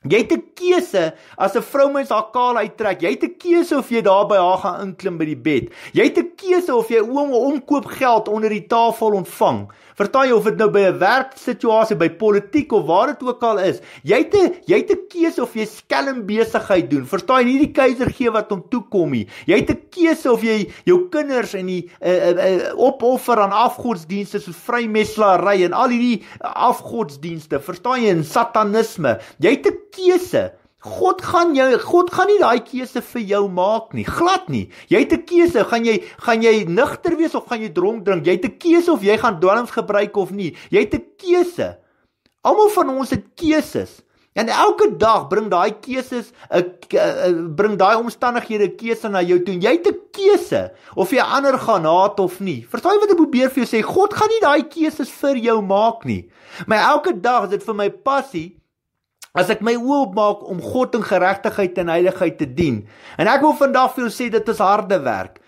Jy het 'n keuse as 'n vrou mens haar kaal uittrek. Jy het 'n keuse of jy daar by haar gaan inklim by die bed. Jy het 'n keuse of jy oom omkoop geld onder die tafel ontvang. Vertaal jy of dit nou by 'n werksituasie, by politiek of waar dit ook al is, jy het 'n jy het 'n keuse of jy skelm besigheid doen. Vertaal jy nie die keiser gee wat hom toe kom nie. Jy het 'n keuse of jy jou kinders en die uh, uh, uh, opoffer aan afgodsdienste soos vrymeslaery en al hierdie afgodsdienste, vertaal jy in satanisme. Jy het 'n keuse. God gaan jou God gaan nie daai keuse vir jou maak nie, glad nie. Jy het 'n keuse, gaan jy gaan jy nugter wees of gaan jy dronk drink? Jy het 'n keuse of jy gaan dwelms gebruik of nie. Jy het 'n keuse. Almal van ons het keuses. En elke dag bring daai keuses 'n eh, eh, bring daai omstandighede 'n keuse na jou toe. Jy het 'n keuse of jy ander gaan haat of nie. Verstaan jy wat ek probeer vir jou sê? God gaan nie daai keuses vir jou maak nie. Maar elke dag is dit vir my passie As ek my oë oopmaak om God in geregtigheid en heiligheid te dien. En ek wil vandag vir jou sê dit is harde werk.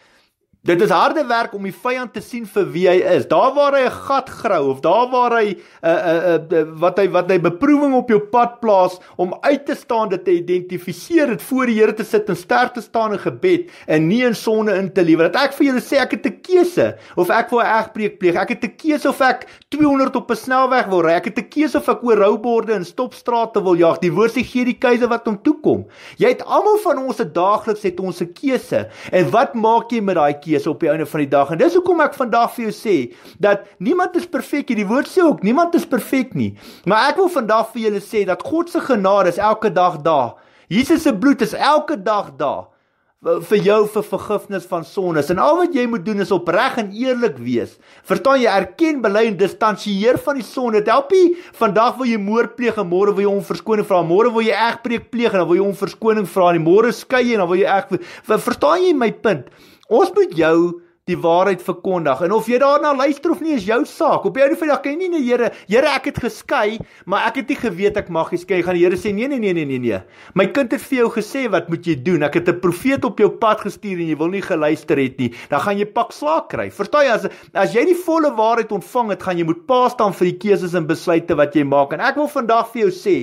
Dit is harde werk om die vyand te sien vir wie hy is. Daar waar hy 'n gat grou of daar waar hy 'n uh, 'n uh, uh, wat hy wat hy beproewing op jou pad plaas om uit te staan dit te identifiseer dit voor die Here te sit en sterk te staan in gebed en nie in sonde in te lewe. Dat ek vir julle sê ek het 'n keuse of ek wil reg preek pleeg. Ek het 'n keuse of ek 200 op 'n snelweg wil ry. Ek het 'n keuse of ek oor rouborde en stopstrate wil jag. Die woord sê gee die keuse wat hom toekom. Jy het almal van ons se daagliks het ons 'n keuse. En wat maak jy met daai keuse op die einde van die dag. En dis hoekom ek vandag vir jou sê dat niemand is perfek nie. Die woord sê ook niemand is perfek nie. Maar ek wil vandag vir julle sê dat God se genade is elke dag daar. Jesus se bloed is elke dag daar eh, vir jou vir vergifnis van sondes. En al wat jy moet doen is opreg en eerlik wees. Verstaan jy, erken, bely en distansieer van die sonde. Dit help nie vandag wil jy moord pleeg en môre wil jy hom verskoning vra. Môre wil jy egbreek pleeg en dan wil jy hom verskoning vra. En môre skei jy en dan wil jy eg Verstaan jy my punt? Ons moet jou die waarheid verkondig en of jy daarna luister of nie is jou saak. Op die einde van die dag ken jy nie die Here. Here, ek het geskei, maar ek het nie geweet ek mag nie skei. Gaan die Here sê nee nee nee nee nee nee. My kind het vir jou gesê wat moet jy doen? Ek het 'n profeet op jou pad gestuur en jy wil nie geluister het nie. Dan gaan jy pak slaag kry. Verstaan jy as as jy die volle waarheid ontvang het, gaan jy moet pa staan vir die keuses en besluite wat jy maak. En ek wil vandag vir jou sê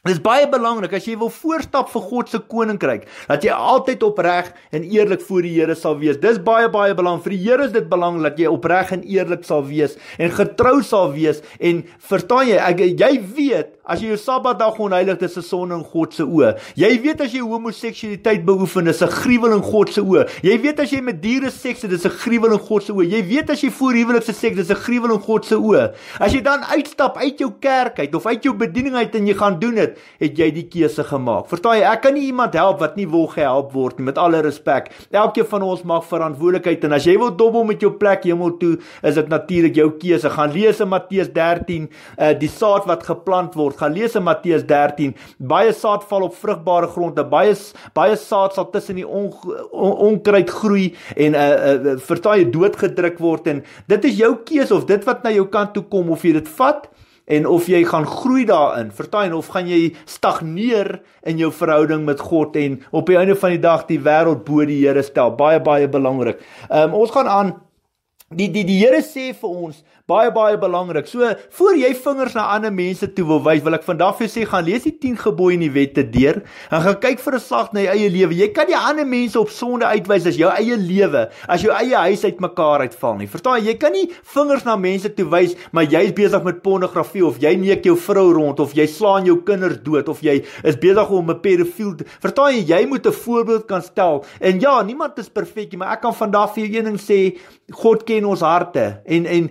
Dit is baie belangrik as jy wil voorstap vir God se koninkryk dat jy altyd opreg en eerlik voor die Here sal wees. Dis baie baie belangrik. Vir die Here is dit belangrik dat jy opreg en eerlik sal wees en getrou sal wees en verstaan jy ek jy weet As jy jou Sabbatdag onheilig, dis 'n sonde in God se oë. Jy weet as jy homoseksualiteit beoefen, dis 'n gruwel in God se oë. Jy weet as jy met diere seks het, dis 'n gruwel in God se oë. Jy weet as jy voorhuwelikse seks, dis 'n gruwel in God se oë. As jy dan uitstap uit jou kerk uit of uit jou bediening uit en jy gaan doen dit, het jy die keuse gemaak. Verstaan jy? Ek kan nie iemand help wat nie wil gehelp word nie, met alle respek. Elkeen van ons mag verantwoordelikheid en as jy wil dobbel met jou plek hemel toe, is dit natuurlik jou keuse. Gaan lees in Matteus 13, uh, eh, die saad wat geplant word gaan lees in Matteus 13 baie saad val op vrugbare grond en baie baie saad sal tussen die on, on, onkruid groei en uh, eh, uh, eh, eh, vertaal jy doodgedruk word en dit is jou keuse of dit wat na jou kant toe kom of jy dit vat en of jy gaan groei daarin vertaal en of gaan jy stagneer in jou verhouding met God en op die einde van die dag die wêreld bo die Here stel baie baie belangrik um, ons gaan aan Die die die Here sê vir ons baie baie belangrik. So, voor jy vingers na ander mense toe wil wys, wil ek vandag vir jou sê gaan lees die 10 gebooie in die wet te deur en gaan kyk vir 'n slag na jou eie lewe. Jy kan nie ander mense op sonde uitwys as jou eie lewe, as jou eie huis uitmekaar uitval nie. Verstaan jy? Jy kan nie vingers na mense toe wys, maar jy is besig met pornografie of jy neek jou vrou rond of jy slaan jou kinders dood of jy is besig om 'n pedofiel. Verstaan jy? Jy moet 'n voorbeeld kan stel. En ja, niemand is perfek nie, maar ek kan vandag vir jou een ding sê, God ken ons harte en en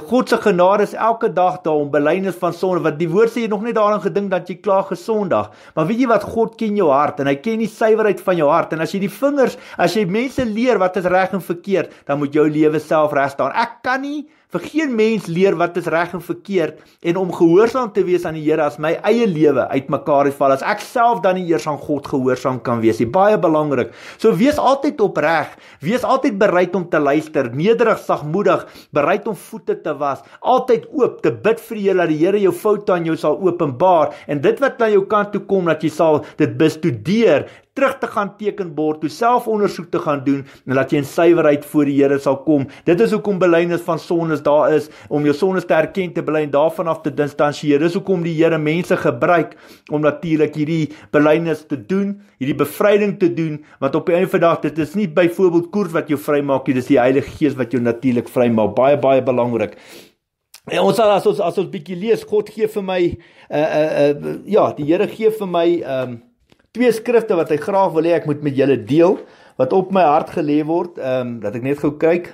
God se genade is elke dag daar om belynes van sonde wat die woord sê jy nog net daarin gedink dat jy klaar gesondag. Maar weet jy wat God ken jou hart en hy ken die suiwerheid van jou hart en as jy die vingers as jy mense leer wat is reg en verkeerd, dan moet jou lewe self reg staan. Ek kan nie vir geen mens leer wat is reg en verkeerd en om gehoorsaam te wees aan die Here as my eie lewe uitmekaar val as ek self dan nie eers aan God gehoorsaam kan wees nie baie belangrik so wees altyd opreg wees altyd bereid om te luister nederig sagmoedig bereid om voete te was altyd oop te bid vir jou dat die Here jou foute aan jou sal openbaar en dit wat na jou kant toe kom dat jy sal dit bestudeer terug te gaan teken bord, toe selfondersoek te gaan doen en dat jy in suiwerheid voor die Here sal kom. Dit is hoekom belynis van sondes daar is om jou sondes te erken te bely en daarvan af te distansieer. Dis hoekom die Here mense gebruik om natuurlik hierdie belynis te doen, hierdie bevryding te doen, want op die einde van die dag dit is nie byvoorbeeld koers wat jou vrymaak nie, dis die Heilige Gees wat jou natuurlik vrymaak. Baie baie belangrik. En ons sal as ons as ons bietjie lees, God gee vir my 'n uh, eh, 'n uh, eh, uh, eh, ja, die Here gee vir my 'n um, ehm, twee skrifte wat hy graag wil hê ek moet met julle deel wat op my hart gelê word, ehm um, dat ek net gou kyk.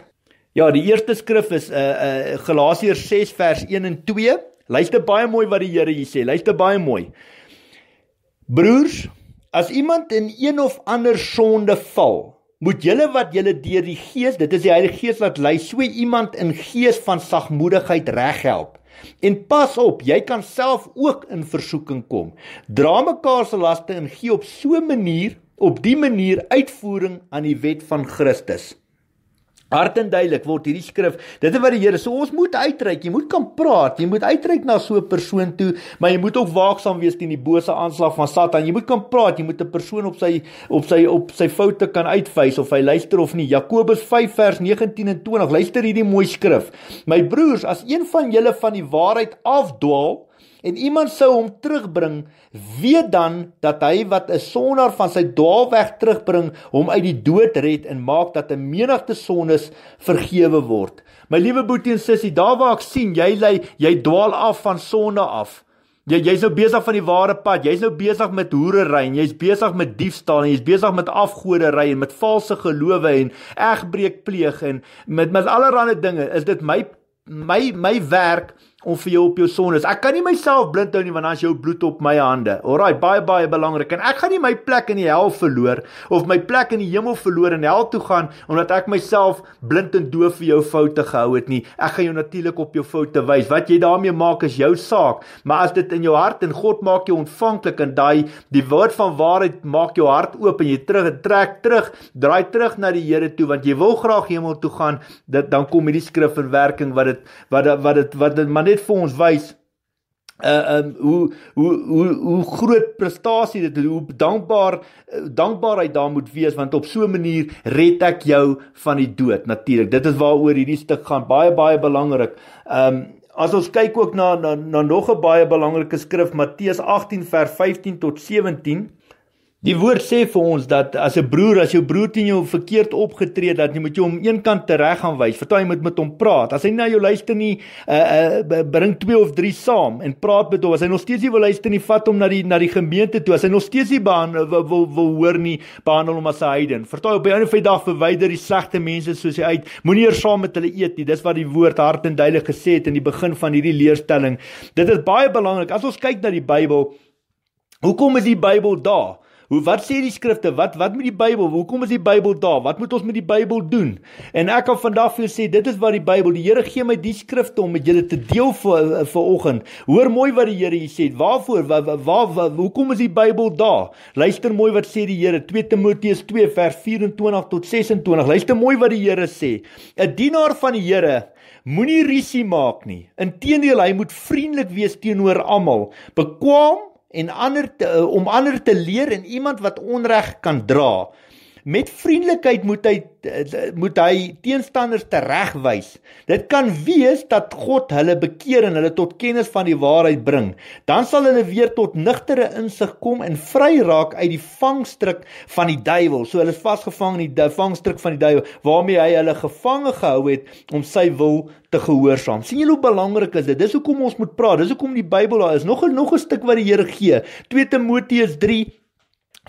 Ja, die eerste skrif is 'n uh, eh, uh, eh, Galasiërs 6 vers 1 en 2. Luister baie mooi wat die Here hier sê. Luister baie mooi. Broers, as iemand in een of ander sonde val, moet julle wat julle deur die Gees, dit is die Heilige Gees wat lei, so iemand in gees van sagmoedigheid reghelp. En pas op, jy kan self ook in versoeking kom. Dra mekaar se laste en gee op so 'n manier, op die manier uitvoering aan die wet van Christus. Hart en duidelik word hierdie skrif, dit is wat die Here sê, so ons moet uitreik, jy moet kan praat, jy moet uitreik na so 'n persoon toe, maar jy moet ook waaksaam wees teen die bose aanslag van Satan. Jy moet kan praat, jy moet 'n persoon op sy op sy op sy foute kan uitwys of hy luister of nie. Jakobus 5 vers 19 en 20, luister hierdie mooi skrif. My broers, as een van julle van die waarheid afdwaal, en iemand sou hom terugbring, weet dan dat hy wat 'n sonder van sy dwaalweg terugbring, hom uit die dood red en maak dat 'n menigte sondes vergewe word. My liewe boetie en sussie, daar waar ek sien jy lei, jy dwaal af van sonde af. Jy jy's nou besig van die ware pad. Jy's nou besig met hoerery en jy's besig met diefstal en jy's besig met afgoderry en met valse gelowe en egbreek pleeg en met met allerlei dinge. Is dit my my my werk om vir jou op jou sondes. Ek kan nie myself blind hou nie want dan is jou bloed op my hande. Alraai, baie baie belangrik. En ek gaan nie my plek in die hel verloor of my plek in die hemel verloor en hel toe gaan omdat ek myself blind en doof vir jou foute gehou het nie. Ek gaan jou natuurlik op jou foute wys. Wat jy daarmee maak is jou saak. Maar as dit in jou hart en God maak jou ontvanklik en daai die woord van waarheid maak jou hart oop en jy terug en trek terug, draai terug na die Here toe want jy wil graag hemel toe gaan. Dit dan kom hierdie skrif in werking wat dit wat wat dit wat dit maar net vir ons wys uh um hoe hoe hoe hoe groot prestasie dit hoe dankbaar eh, dankbaarheid daar moet wees want op so 'n manier red ek jou van die dood natuurlik dit is waaroor hierdie stuk gaan baie baie belangrik um as ons kyk ook na na, na nog 'n baie belangrike skrif Matteus 18 vers 15 tot 17 Die woord sê vir ons dat as 'n broer as jou broer teen jou verkeerd opgetree het, dat jy moet jou om een kant tereg gaan wys. Vertel hom met met hom praat. As hy nie na jou luister nie, uh uh bring twee of drie saam en praat met hom. As hy nog steeds nie wil luister nie, vat hom na die na die gemeente toe. As hy nog steeds nie behandel wil, wil wil hoor nie, behandel hom as 'n heiden. Vertel op 'n ander dag verwyder die slegte mense soos hy uit. Moenie eers saam met hulle eet nie. Dis wat die woord hard en duidelik gesê het in die begin van hierdie leerstelling. Dit is baie belangrik. As ons kyk na die Bybel, hoekom is die Bybel daar? Hoe wat sê die skrifte? Wat wat met die Bybel? Hoekom is die Bybel daar? Wat moet ons met die Bybel doen? En ek kan vandag vir julle sê dit is wat die Bybel, die Here gee my die skrifte om met julle te deel vir eh, vanoggend. Hoor mooi wat die Here hier sê. Waarvoor? Waar waar wa, wa, hoekom is die Bybel daar? Luister mooi wat sê die Here. 2 Timoteus 2 vers 24 tot 26. Luister mooi wat die Here sê. 'n Dienaar van die Here moenie risie maak nie. Inteendeel, hy moet vriendelik wees teenoor almal. Bekwame en ander te, eh, om ander te leer en iemand wat onreg kan dra met vriendelikheid moet hy moet hy teenstanders teregwys. Dit kan wees dat God hulle bekeer en hulle tot kennis van die waarheid bring. Dan sal hulle weer tot nugtere insig kom en vry raak uit die vangstrik van die duiwel. So hulle is vasgevang in die vangstrik van die duiwel waarmee hy hulle gevange gehou het om sy wil te gehoorsaam. sien julle hoe belangrik is dit? Dis hoekom ons moet praat. Dis hoekom die Bybel daar is. Nog 'n nog 'n stuk wat die Here gee. 2 Timoteus 3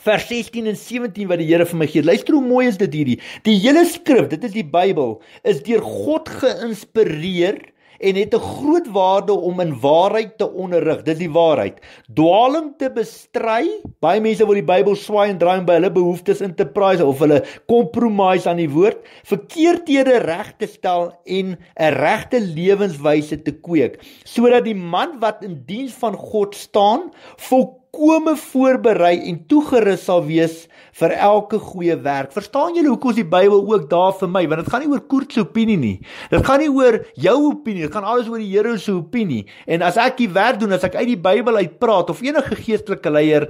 vers 16 en 17 wat die Here vir my gee. Luister hoe mooi is dit hierdie. Die hele skrif, dit is die Bybel, is deur God geïnspireer en het 'n groot waarde om in waarheid te onderrig. Dis die waarheid. Dwaling te bestry. Baie mense wil die Bybel swaai en draai en by hulle behoeftes interpreteer of hulle compromise aan die woord, verkeerdhede reg te stel en 'n regte lewenswyse te kweek, sodat die man wat in diens van God staan, volk volkome voorberei en toegerus sal wees vir elke goeie werk. Verstaan julle hoekom is die Bybel ook daar vir my? Want dit gaan nie oor Koert se opinie nie. Dit gaan nie oor jou opinie, dit gaan alles oor die Here se opinie. En as ek die werk doen, as ek uit die Bybel uit praat of enige geestelike leier,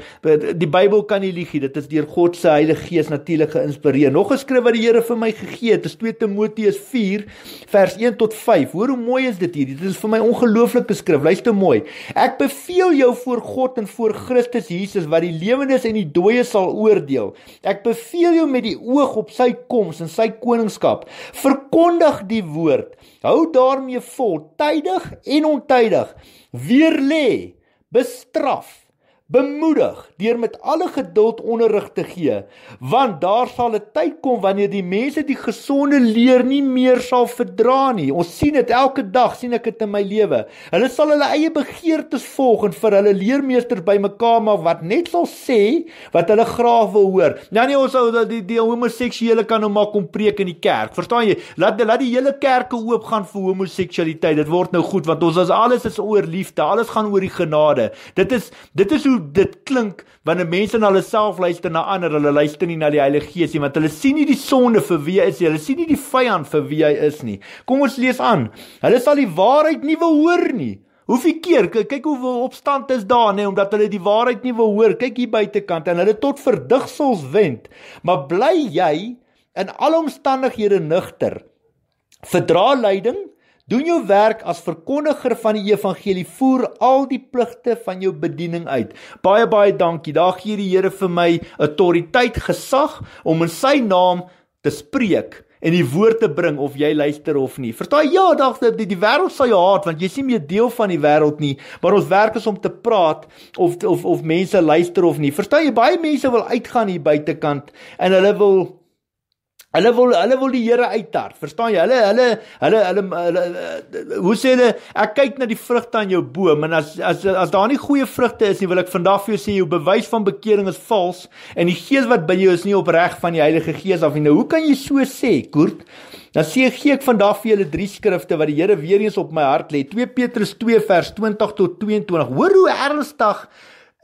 die Bybel kan nie liegie. Dit is deur God se Heilige Gees natuurlik geïnspireer. Nog 'n skrif wat die Here vir my gegee het, is 2 Timoteus 4 vers 1 tot 5. Hoor hoe mooi is dit hier. Dit is vir my ongelooflike skrif. Luister mooi. Ek beveel jou voor God en voor Christus Christus Jesus wat die lewendes en die dooies sal oordeel. Ek beveel jou met die oog op sy koms en sy koningskap, verkondig die woord. Hou daarmee vol, tydig en ontydig. Weer lê, bestraf bemoedig deur met alle geduld onderrig te gee want daar sal 'n tyd kom wanneer die mense die gesonde leer nie meer sal verdra nie ons sien dit elke dag sien ek dit in my lewe hulle sal hulle eie begeertes volg en vir hulle leermeesters bymekaar maak wat net sal sê wat hulle graag wil hoor nou ja, nie ons sou dat die, die homoseksuele kan nou maar kom preek in die kerk verstaan jy laat laat die hele kerke oop gaan vir homoseksualiteit dit word nou goed want ons is alles is oor liefde alles gaan oor die genade dit is dit is hoe dit klink wanneer mense na hulle self luister na ander hulle luister nie na die Heilige Gees nie want hulle sien nie die sonde vir wie hy is nie hulle sien nie die vyand vir wie hy is nie kom ons lees aan hulle sal die waarheid nie wil hoor nie Hoeveel keer kyk hoe opstand is daar nê nee, omdat hulle die waarheid nie wil hoor kyk hier buitekant en hulle tot verdigsels wend maar bly jy in alle omstandighede nugter verdra leiding Doen jou werk as verkondiger van die evangelie, voer al die pligte van jou bediening uit. Baie baie dankie. Daar gee die Here vir my autoriteit, gesag om in sy naam te spreek en die woord te bring of jy luister of nie. Verstaan ja, dag dat die, die wêreld sal jou haat want jy's nie meer deel van die wêreld nie, maar ons werk is om te praat of of of mense luister of nie. Verstaan jy baie mense wil uitgaan hier buitekant en hulle wil Hulle wil hulle wil die Here uittar. Verstaan jy? Hulle hulle hulle hulle, hulle, hulle hoe sê hulle ek kyk na die vrugte aan jou boom en as as as daar nie goeie vrugte is nie wil ek vandag vir jou sê jou bewys van bekering is vals en die gees wat by jou is nie opreg van die Heilige Gees af nie. Nou hoe kan jy so sê, Koert? Dan sê gee ek vandag vir julle drie skrifte wat die Here weer eens op my hart lê. 2 Petrus 2 vers 20 tot 22. Hoor hoe ernstig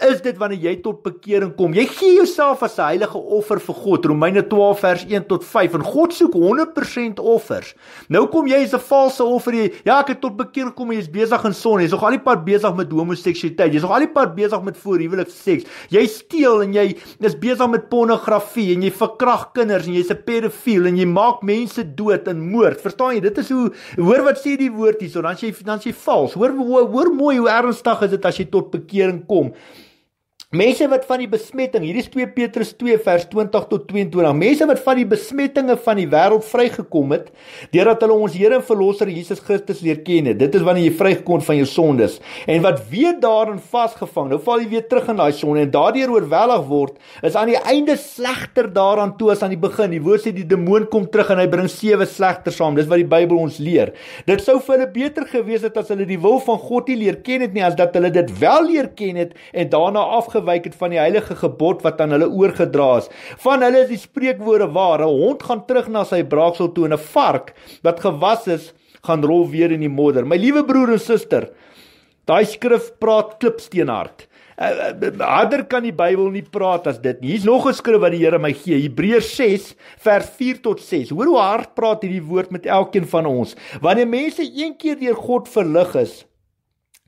is dit wanneer jy tot bekering kom. Jy gee jouself as 'n heilige offer vir God. Romeine 12 vers 1 tot 5 en God soek 100% offers. Nou kom jy as 'n valse offer jy. Ja, ek het tot bekering kom en jy's besig in sonde. Jy's nog al die pad besig met homoseksualiteit. Jy's nog al die pad besig met voorhuwelikse seks. Jy steel en jy is besig met pornografie en jy verkrag kinders en jy's 'n pedofiel en jy maak mense dood en moord. Verstaan jy? Dit is hoe hoor wat sê die woord hierso. Dan sê jy dan sê jy vals. Hoor hoor, hoor mooi hoe ernstig is dit as jy tot bekering kom. Mense wat van die besmetting, hier is 2 Petrus 2 vers 20 tot 22. Mense wat van die besmettinge van die wêreld vrygekom het deurdat hulle ons Here en Verlosser Jesus Christus leer ken het. Dit is wanneer jy vrygekom van jou sondes en wat weer daarin vasgevang. Nou val jy weer terug in daai sonde en daardeur oorweldig word, is aan die einde slegter daaraan toe as aan die begin. Die woord sê die demoon kom terug en hy bring sewe slegter saam. Dis wat die Bybel ons leer. Dit sou vir hulle beter gewees het as hulle die wil van God nie leer ken het nie as dat hulle dit wel leer ken het en daarna af afgewyk het van die heilige gebod wat aan hulle oorgedra is. Van hulle is die spreekwoorde waar: 'n hond gaan terug na sy braaksel toe en 'n vark wat gewas is, gaan rol weer in die modder. My liewe broer en suster, daai skrif praat klipsteenhard. Eh, eh, Ander kan die Bybel nie praat as dit nie. Hier's nog 'n skrif wat die Here my gee, Hebreërs 6 vers 4 tot 6. Hoor hoe hard praat hierdie woord met elkeen van ons. Wanneer mense een keer deur God verlig is,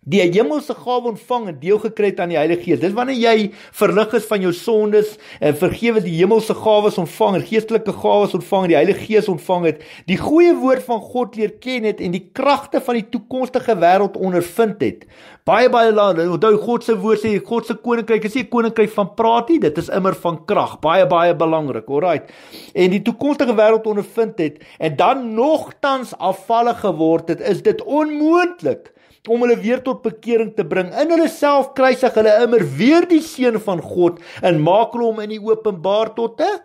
die hemelse gawe ontvang en deel gekry het aan die Heilige Gees. Dis wanneer jy verlig is van jou sondes en vergewe die hemelse gawes ontvang en geestelike gawes ontvang en die Heilige Gees ontvang het, die goeie woord van God leer ken het en die kragte van die toekomstige wêreld ondervind het. Baie baie lande, onthou God se woord sê God se koninkryk is nie 'n koninkryk van praat nie, dit is immer van krag. Baie baie belangrik. Alraight. En die toekomstige wêreld ondervind het en dan nogtans afvallig geword het, is dit onmoontlik om hulle weer tot bekering te bring. In hulle self kruisig hulle immer weer die seun van God en maak hulle hom in die openbaar tot 'n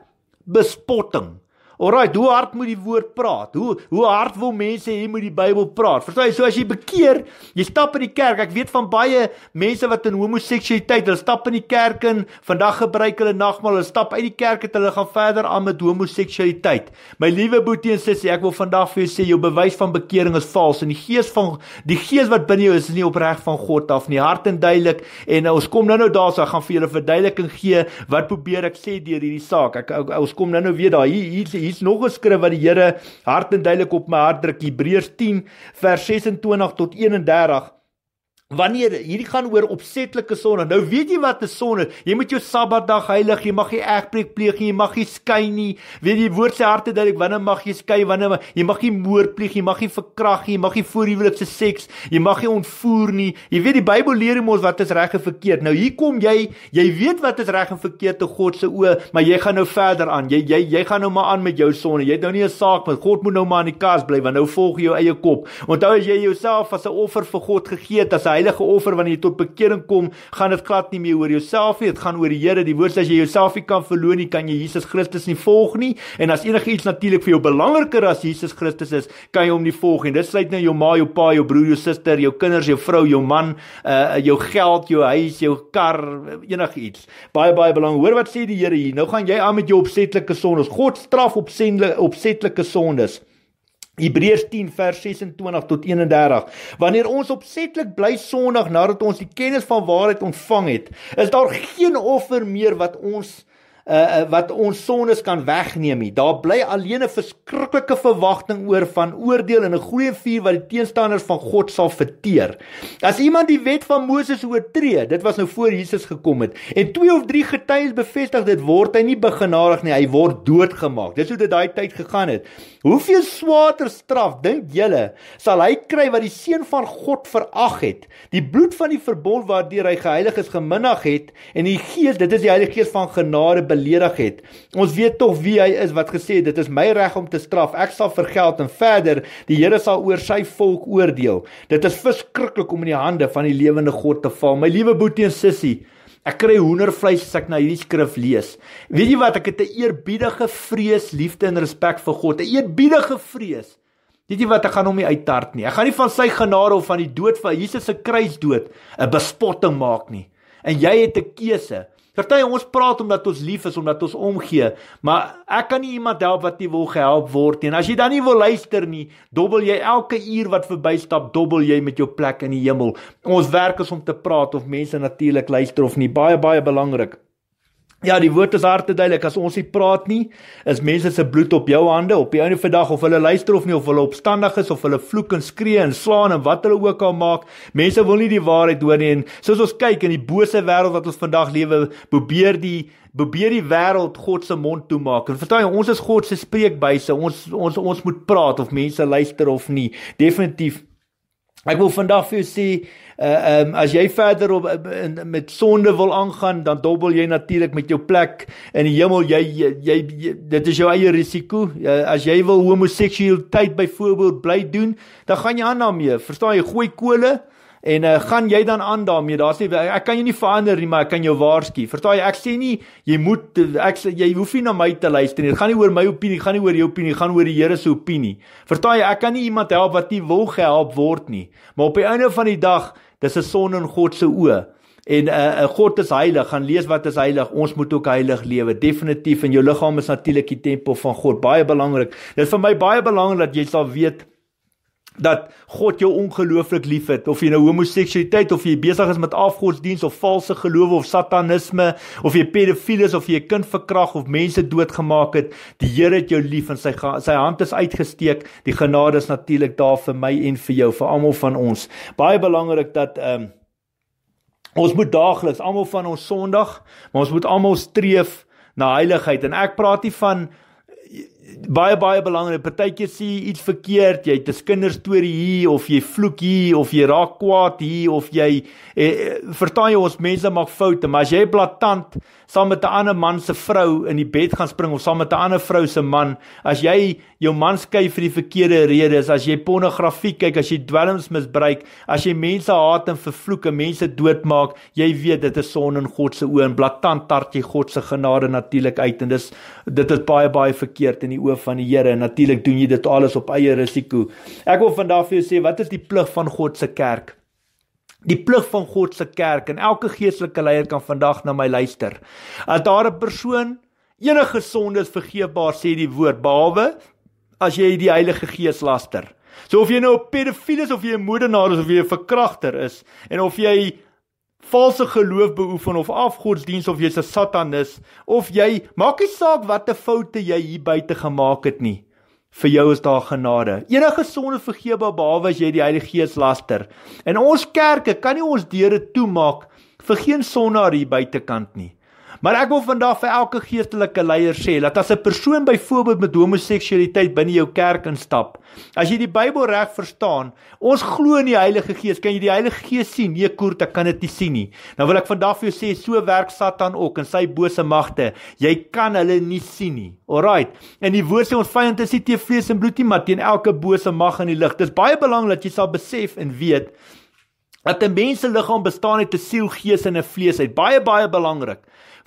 bespotting. Alraai, hoe hard moet die woord praat? Hoe hoe hard wil mense hê moet die Bybel praat? Verstaan jy? So as jy bekeer, jy stap in die kerk. Ek weet van baie mense wat in homoseksualiteit, hulle stap in die kerk en vandag gebruik hulle nagmaal, hulle stap uit die kerk en hulle gaan verder aan met homoseksualiteit. My liewe boetie en sussie, ek wil vandag vir jou sê jou bewys van bekering is vals en die gees van die gees wat binne jou is is nie opreg van God af nie. Hart en duidelik en eh, ons kom nou-nou daar sou gaan vir julle verduideliking gee wat probeer ek sê deur hierdie saak. Ek ons kom nou-nou weer daar hier hier hier's nog 'n skrif wat die Here hart en duidelik op my hart druk Hebreërs 10 vers 26 tot 31 Wanneer hierdie gaan oor opsetlike sonde. Nou weet jy wat 'n sonde is. Jy moet jou Sabbatdag heilig, jy mag nie egpreek pleeg nie, jy mag nie skei nie. Weet jy woord sy harte dat ek wanneer mag jy skei, wanneer jy mag nie moord pleeg nie, jy mag nie verkrag nie, jy mag nie voorhuwelikse seks, jy mag nie ontvoer nie. Jy weet die Bybel leer ons wat is reg en verkeerd. Nou hier kom jy, jy weet wat is reg en verkeerd te God se oë, maar jy gaan nou verder aan. Jy jy jy gaan nou maar aan met jou sonde. Jy het nou nie 'n saak met God moet nou maar in die kas bly want nou volg jy jou eie kop. Onthou as jy jouself as 'n offer vir God gegee het as heilige offer wanneer jy tot bekering kom, gaan dit glad nie meer oor jouself nie, dit gaan oor die Here. Die woord sê as jy jouself nie kan verloon nie, kan jy Jesus Christus nie volg nie. En as enigiets natuurlik vir jou belangriker as Jesus Christus is, kan jy hom nie volg nie. Dit sluit nou jou ma, jou pa, jou broer, jou suster, jou kinders, jou vrou, jou man, uh jou geld, jou huis, jou kar, enigiets. Baie baie belangrik. Hoor wat sê die Here hier. Nou gaan jy aan met jou opsetlike sondes. God straf opsetlike opsetlike sondes. Hebreërs 10 vers 26 tot 31 Wanneer ons opsetlik bly sondig nadat ons die kennis van waarheid ontvang het, is daar geen offer meer wat ons uh, wat ons sondes kan wegneem nie. Daar bly alleen 'n verskriklike verwagting oor van oordeel en 'n goeie vuur wat die teenstanders van God sal verteer. As iemand die wet van Moses oortree, dit was nou voor Jesus gekom het, en twee of drie getuies bevestig dit word hy nie begenadig nie, hy word doodgemaak. Dis hoe dit daai tyd gegaan het. Hoeveel swaarder straf dink julle sal hy kry wat die seun van God verag het? Die bloed van die verbond waardeur hy geheilig is geminnig het en die gees, dit is die Heilige Gees van genade beledig het. Ons weet tog wie hy is wat gesê het dit is my reg om te straf. Ek sal vergeld en verder die Here sal oor sy volk oordeel. Dit is verskriklik om in die hande van die lewende God te val. My liewe boetie en sussie, Ek kry hoendervleis as ek na hierdie skrif lees. Weet jy wat? Ek het 'n eerbiedige vrees, liefde en respek vir God. 'n Eerbiedige vrees. Weet jy wat? Ek gaan hom nie uittart nie. Ek gaan nie van sy genade of van die dood van Jesus se kruisdood 'n bespotting maak nie. En jy het 'n keuse. Party ons praat omdat ons lief is, omdat ons omgee, maar ek kan nie iemand help wat nie wil gehelp word nie. En as jy dan nie wil luister nie, dobbel jy elke uur wat verbystap, dobbel jy met jou plek in die hemel. Ons werk is om te praat of mense natuurlik luister of nie. Baie baie belangrik. Ja, die woord is harde duidelik as ons nie praat nie, is mense se bloed op jou hande op die einde van die dag of hulle luister of nie of hulle opstandig is of hulle vloek en skree en slaan en wat hulle ook al maak, mense wil nie die waarheid hoor nie en soos ons kyk in die bose wêreld wat ons vandag lewe, probeer die probeer die wêreld God se mond toemaak. En vertel jy ons is God se spreekbuise. Ons ons ons moet praat of mense luister of nie. Definitief Ek wil vandag vir jou sê, uh um as jy verder op eh, in, met sonde wil aangaan, dan dobbel jy natuurlik met jou plek in die hemel. Jy, jy jy dit is jou eie risiko. Uh, as jy wil homoseksualiteit byvoorbeeld bly doen, dan gaan jy aan daarmee. Verstaan jy, gooi kole. Uh En uh, gaan jy dan aan daarmee? Daar's nie ek kan jou nie verander nie, maar ek kan jou waarsku. Vertaal jy ek sê nie jy moet ek jy hoef nie na my te luister nie. Dit gaan nie oor my opinie, gaan nie oor jou opinie, gaan oor die Here se opinie. Vertaal jy ek kan nie iemand help wat nie wil gehelp word nie. Maar op die einde van die dag, dis 'n son in God se oë. En uh, uh God is heilig. Gaan lees wat is heilig. Ons moet ook heilig lewe. Definitief en jou liggaam is natuurlik die tempel van God. Baie belangrik. Dit is vir my baie belangrik dat jy sal weet dat God jou ongelooflik liefhet of jy nou homoseksualiteit of jy besig is met afgodsdienst of valse geloof of satanisme of jy pedofiel is of jy 'n kind verkrag of mense doodgemaak het die Here het jou lief en sy sy hand is uitgesteek die genade is natuurlik daar vir my en vir jou vir almal van ons baie belangrik dat um, ons moet daagliks almal van ons Sondag maar ons moet almal streef na heiligheid en ek praat nie van baie baie belangrik. Partykeer sê jy iets verkeerd, jy het 'n kinderstorie hier of jy vloek hier of jy raak kwaad hier of jy eh, eh vertaai ons mense maak foute, maar as jy blaatant saam met 'n ander man se vrou in die bed gaan spring of saam met 'n ander vrou se man, as jy jou man skei vir die verkeerde redes, as jy pornografie kyk, as jy dwelms misbruik, as jy mense haat en vervloek en mense doodmaak, jy weet dit is son in God se oë en blaatant tart jy God se genade natuurlik uit en dis dit is baie baie verkeerd in die oë van die Here en natuurlik doen jy dit alles op eie risiko. Ek wil vandag vir jou sê wat is die plig van God se kerk? die plig van God se kerk en elke geestelike leier kan vandag na my luister. As daar 'n persoon enige sonde is vergeefbaar sê die woord behalwe as jy die Heilige Gees laster. So of jy nou 'n pedofiel is of jy 'n moordenaar is of jy 'n verkragter is en of jy valse geloof beoefen of afgodsdiens of jy's 'n satanis of jy maak nie saak watter foute jy hier buite gemaak het nie vir jou is daar genade. Enige sonde vergewe behalwe as jy die Heilige Gees laster. En ons kerke kan nie ons deure toemaak vir geen sondaar hier buitekant nie. Maar ek wil vandag vir elke geestelike leier sê dat as 'n persoon byvoorbeeld met homoseksualiteit binne jou kerk instap, as jy die Bybel reg verstaan, ons glo in die Heilige Gees, kan jy die Heilige Gees sien? Nee, koerte kan dit nie sien nie. Nou wil ek vandag vir jou sê so werk Satan ook en sy bose magte. Jy kan hulle nie sien nie. Alraight. En die woord sê ons vyand is nie teë vlees en bloed nie, maar teen elke bose mag in die lig. Dit is baie belangrik dat jy sal besef en weet dat 'n mens se liggaam bestaan uit 'n siel, gees en 'n vlees. Dit baie baie belangrik.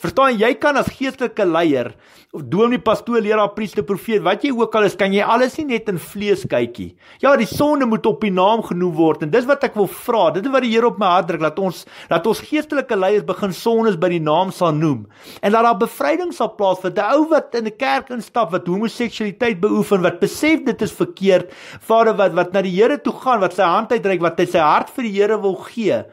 Verstaan jy kan as geestelike leier of dominee, pastoor, leraar, priester, profeet, wat jy ook al is, kan jy alles nie net in vlees kykie. Ja, die sonde moet op die naam genoem word en dis wat ek wil vra. Dit is wat die Here op my hart druk dat ons dat ons geestelike leiers begin sondes by die naam sal noem en dat daar bevryding sal plaasvind. 'n Ou wat in 'n kerk instap wat homoseksualiteit beoefen, wat besef dit is verkeerd, Vader wat wat na die Here toe gaan, wat sy hand uitreik, wat hy sy hart vir die Here wil gee.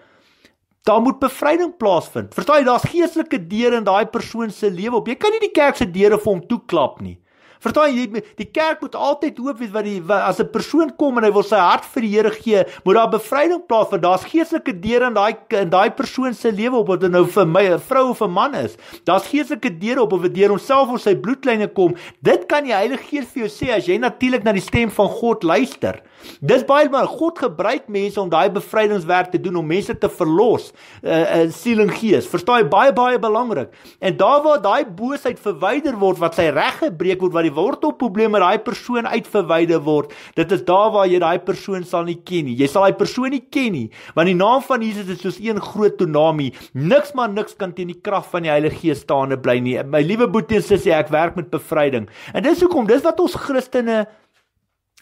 Daar moet bevryding plaasvind. Verstaan jy, daar's geestelike deure in daai persoon se lewe op. Jy kan nie die kerk se deure vir hom toeklap nie. Verstaan jy, die kerk moet altyd oop wees wat die wat, as 'n persoon kom en hy wil sy hart vir die Here gee, moet daar bevryding plaasvind. Daar's geestelike deure in daai in daai persoon se lewe op wat nou vir my 'n vrou of 'n man is. Daar's geestelike deure op of dit deur homself of sy bloedlyne kom. Dit kan die Heilige Gees vir jou sê as jy natuurlik na die stem van God luister. Dis baie maar God gebruik mense om daai bevrydingswerk te doen om mense te verlos uh, eh, in eh, siel en gees. Verstaan jy baie baie belangrik. En daar waar daai boosheid verwyder word wat sy reg gebreek word wat die wortelprobleem met daai persoon uitverwyder word, dit is daar waar jy daai persoon sal nie ken nie. Jy sal daai persoon nie ken nie want die naam van Jesus is soos een groot tsunami. Niks maar niks kan teen die krag van die Heilige Gees staande bly nie. My liewe boetie sussie, ek werk met bevryding. En dis hoekom dis wat ons Christene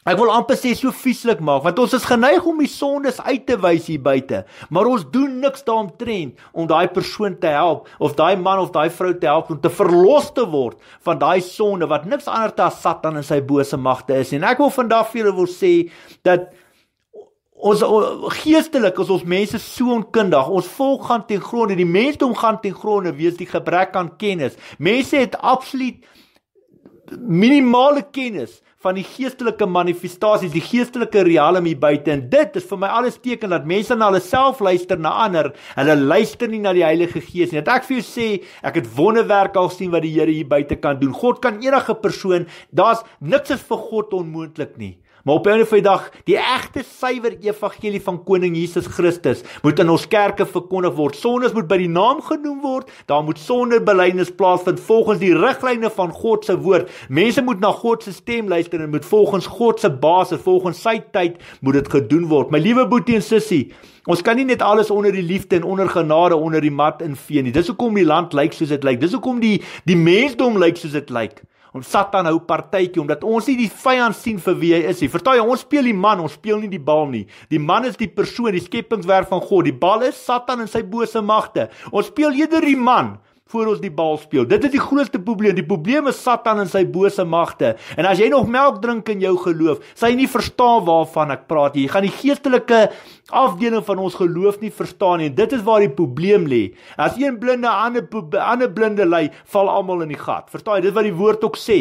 Ek wil amper sê so vieslik maak want ons is geneig om die sondes uit te wys hier buite, maar ons doen niks daaromtrent om daai persoon te help of daai man of daai vrou te help om te verlos te word van daai sonde wat niks anders as Satan en sy bose magte is. En ek wil vandag vir julle wil sê dat ons geestelik as ons mense so onkundig, ons volk gaan ten gronde, die mensdom gaan ten gronde weens die gebrek aan kennis. Mense het absoluut minimale kennis van die geestelike manifestasies, die geestelike riekalm hier buite en dit is vir my alles teken dat mense na hulle self luister na ander. Hulle luister nie na die Heilige Gees nie. Dat ek vir jou sê, ek het wonderwerk al sien wat die Here hier buite kan doen. God kan enige persoon, daar's niks is vir God onmoontlik nie. Maar op 'n of ander dag, die egte suiwer evangelie van koning Jesus Christus moet in ons kerke verkondig word. Sondes moet by die naam genoem word. Daar moet sonder belydenis plaasvind volgens die riglyne van God se woord. Mense moet na God se stem luister en moet volgens God se basis, volgens sy tyd moet dit gedoen word. My liewe boetie en sussie, ons kan nie net alles onder die liefde en onder genade onder die mat invee nie. Dis hoekom die land lyk soos dit lyk. Dis hoekom die die mensdom lyk soos dit lyk. Like om Satan hou partytjie omdat ons nie die vyand sien vir wie hy is nie. Vertel jy ons speel die man, ons speel nie die bal nie. Die man is die persoon, die skepingswerk van God. Die bal is Satan en sy bose magte. Ons speel eerder die man voor ons die bal speel. Dit is die grootste probleem. Die probleem is Satan en sy bose magte. En as jy nog melk drink in jou geloof, sal jy nie verstaan waarvan ek praat nie. Jy gaan die geestelike afdeling van ons geloof nie verstaan nie. Dit is waar die probleem lê. As een blinde ander ander blinde lei, val almal in die gat. Verstaan jy dit wat die woord ook sê?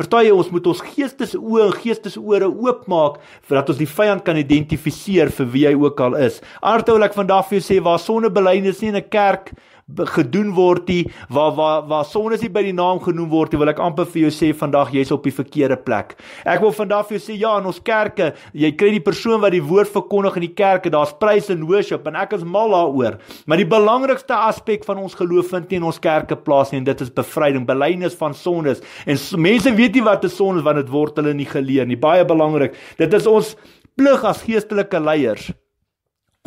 Verstaan jy ons moet ons geestesoë en geestesore oopmaak sodat ons die vyand kan identifiseer vir wie hy ook al is. Aartou wil ek vandag vir jou sê waar sonnebelyning is nie in 'n kerk gedoen word nie waar waar waar sondes nie by die naam genoem word nie wil ek amper vir jou sê vandag jy's op die verkeerde plek ek wil vandag vir jou sê ja in ons kerke jy kry die persoon wat die woord verkondig in die kerke daar's praise and worship en ek is mal daaroor maar die belangrikste aspek van ons geloof vind nie in ons kerke plaas nie en dit is bevryding belynis van sondes en mense weet nie wat 'n sonde is want dit word hulle nie geleer nie baie belangrik dit is ons plig as geestelike leiers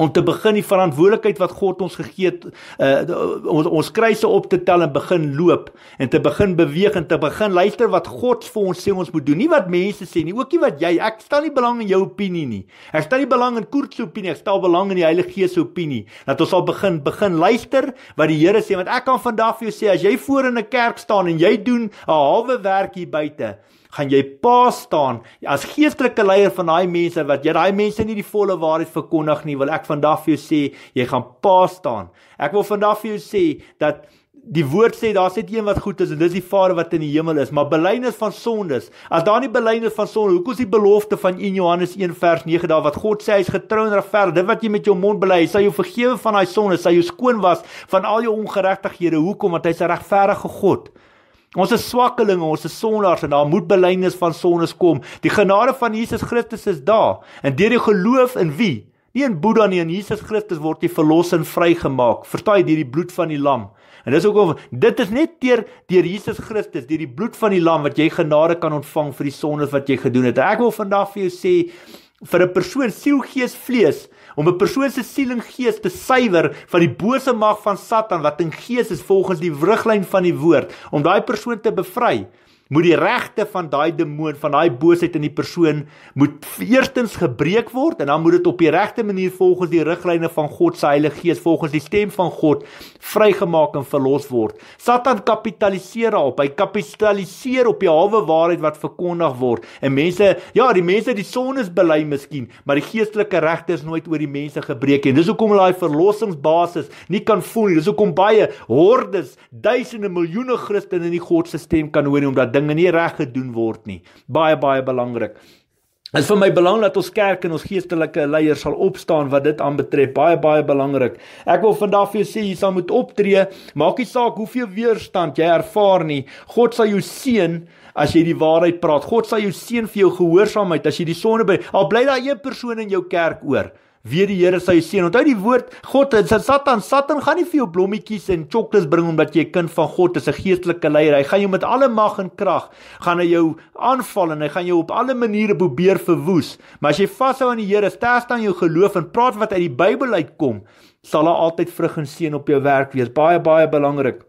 om te begin die verantwoordelikheid wat God ons gegee het uh, ons, ons kruise op te tel en begin loop en te begin beweeg en te begin luister wat God vir ons sê ons moet doen nie wat mense sê nie ook nie wat jy ek stel nie belang in jou opinie nie ek stel nie belang in koerts opinie ek stel belang in die Heilige Gees se opinie dat ons al begin begin luister wat die Here sê want ek kan vandag vir jou sê as jy voor in 'n kerk staan en jy doen 'n halwe werk hier buite gaan jy pa staan as geestelike leier van daai mense wat jy daai mense nie die volle waarheid verkondig nie wil ek vandag vir jou sê jy gaan pa staan ek wil vandag vir jou sê dat Die woord sê daar's net een wat goed is en dis die Vader wat in die hemel is, maar belynes van sondes. As daar nie belynes van sonde, hoekom is die belofte van 1 Johannes 1 vers 9 daar wat God sê hy is getrou en regverdig. Dit wat jy met jou mond bely, hy sal jou vergewe van daai sondes, hy sal jou skoon was van al jou ongeregtighede. Hoekom? Want hy's 'n regverdige God. Ons is swakkelinge, ons is sondaars en daar moet belydenis van sondes kom. Die genade van Jesus Christus is daar. En deur die geloof in wie? Nie in Boeddha nie, in Jesus Christus word jy verlos en vrygemaak. Verstaan jy deur die bloed van die lam? En dis ook of dit is net deur deur Jesus Christus, deur die bloed van die lam wat jy genade kan ontvang vir die sondes wat jy gedoen het. Ek wil vandag vir jou sê vir 'n persoon siel, gees, vlees om 'n persoon se siel en gees te suiwer van die bose mag van Satan wat in gees is volgens die riglyn van die woord om daai persoon te bevry moet die regte van daai demoon, van daai boosheid in die persoon moet eerstens gebreek word en dan moet dit op die regte manier volgens die riglyne van God se Heilige Gees, volgens die stem van God vrygemaak en verlos word. Satan kapitaliseer daarop. Hy kapitaliseer op die halwe waarheid wat verkondig word. En mense, ja, die mense die sones bely miskien, maar die geestelike regte is nooit oor die mense gebreek en dis hoekom hulle daai verlossingsbasis nie kan voel nie. Dis hoekom baie hordes, duisende, miljoene Christene in die God se stem kan hoor nie omdat dinge nie reg gedoen word nie. Baie baie belangrik. Dit is vir my belangrik dat ons kerk en ons geestelike leiers sal opstaan wat dit aanbetref. Baie baie belangrik. Ek wil vandag vir jou sê jy sal moet optree. Maak nie saak hoeveel weerstand jy ervaar nie. God sal jou seën as jy die waarheid praat. God sal jou seën vir jou gehoorsaamheid as jy die sonde by. Al bly daar een persoon in jou kerk oor weet die Here sy seën. Onthou die woord God, Satan, Satan gaan nie vir jou blommetjies en sjokolade bring omdat jy 'n kind van God is, 'n geestelike leier. Hy gaan jou met alle mag en krag gaan hy jou aanval en hy gaan jou op alle maniere probeer verwoes. Maar as jy vashou aan die Here, sterk aan jou geloof en praat wat uit die Bybel uitkom, sal daar altyd vrug en seën op jou werk wees. Baie baie belangrik.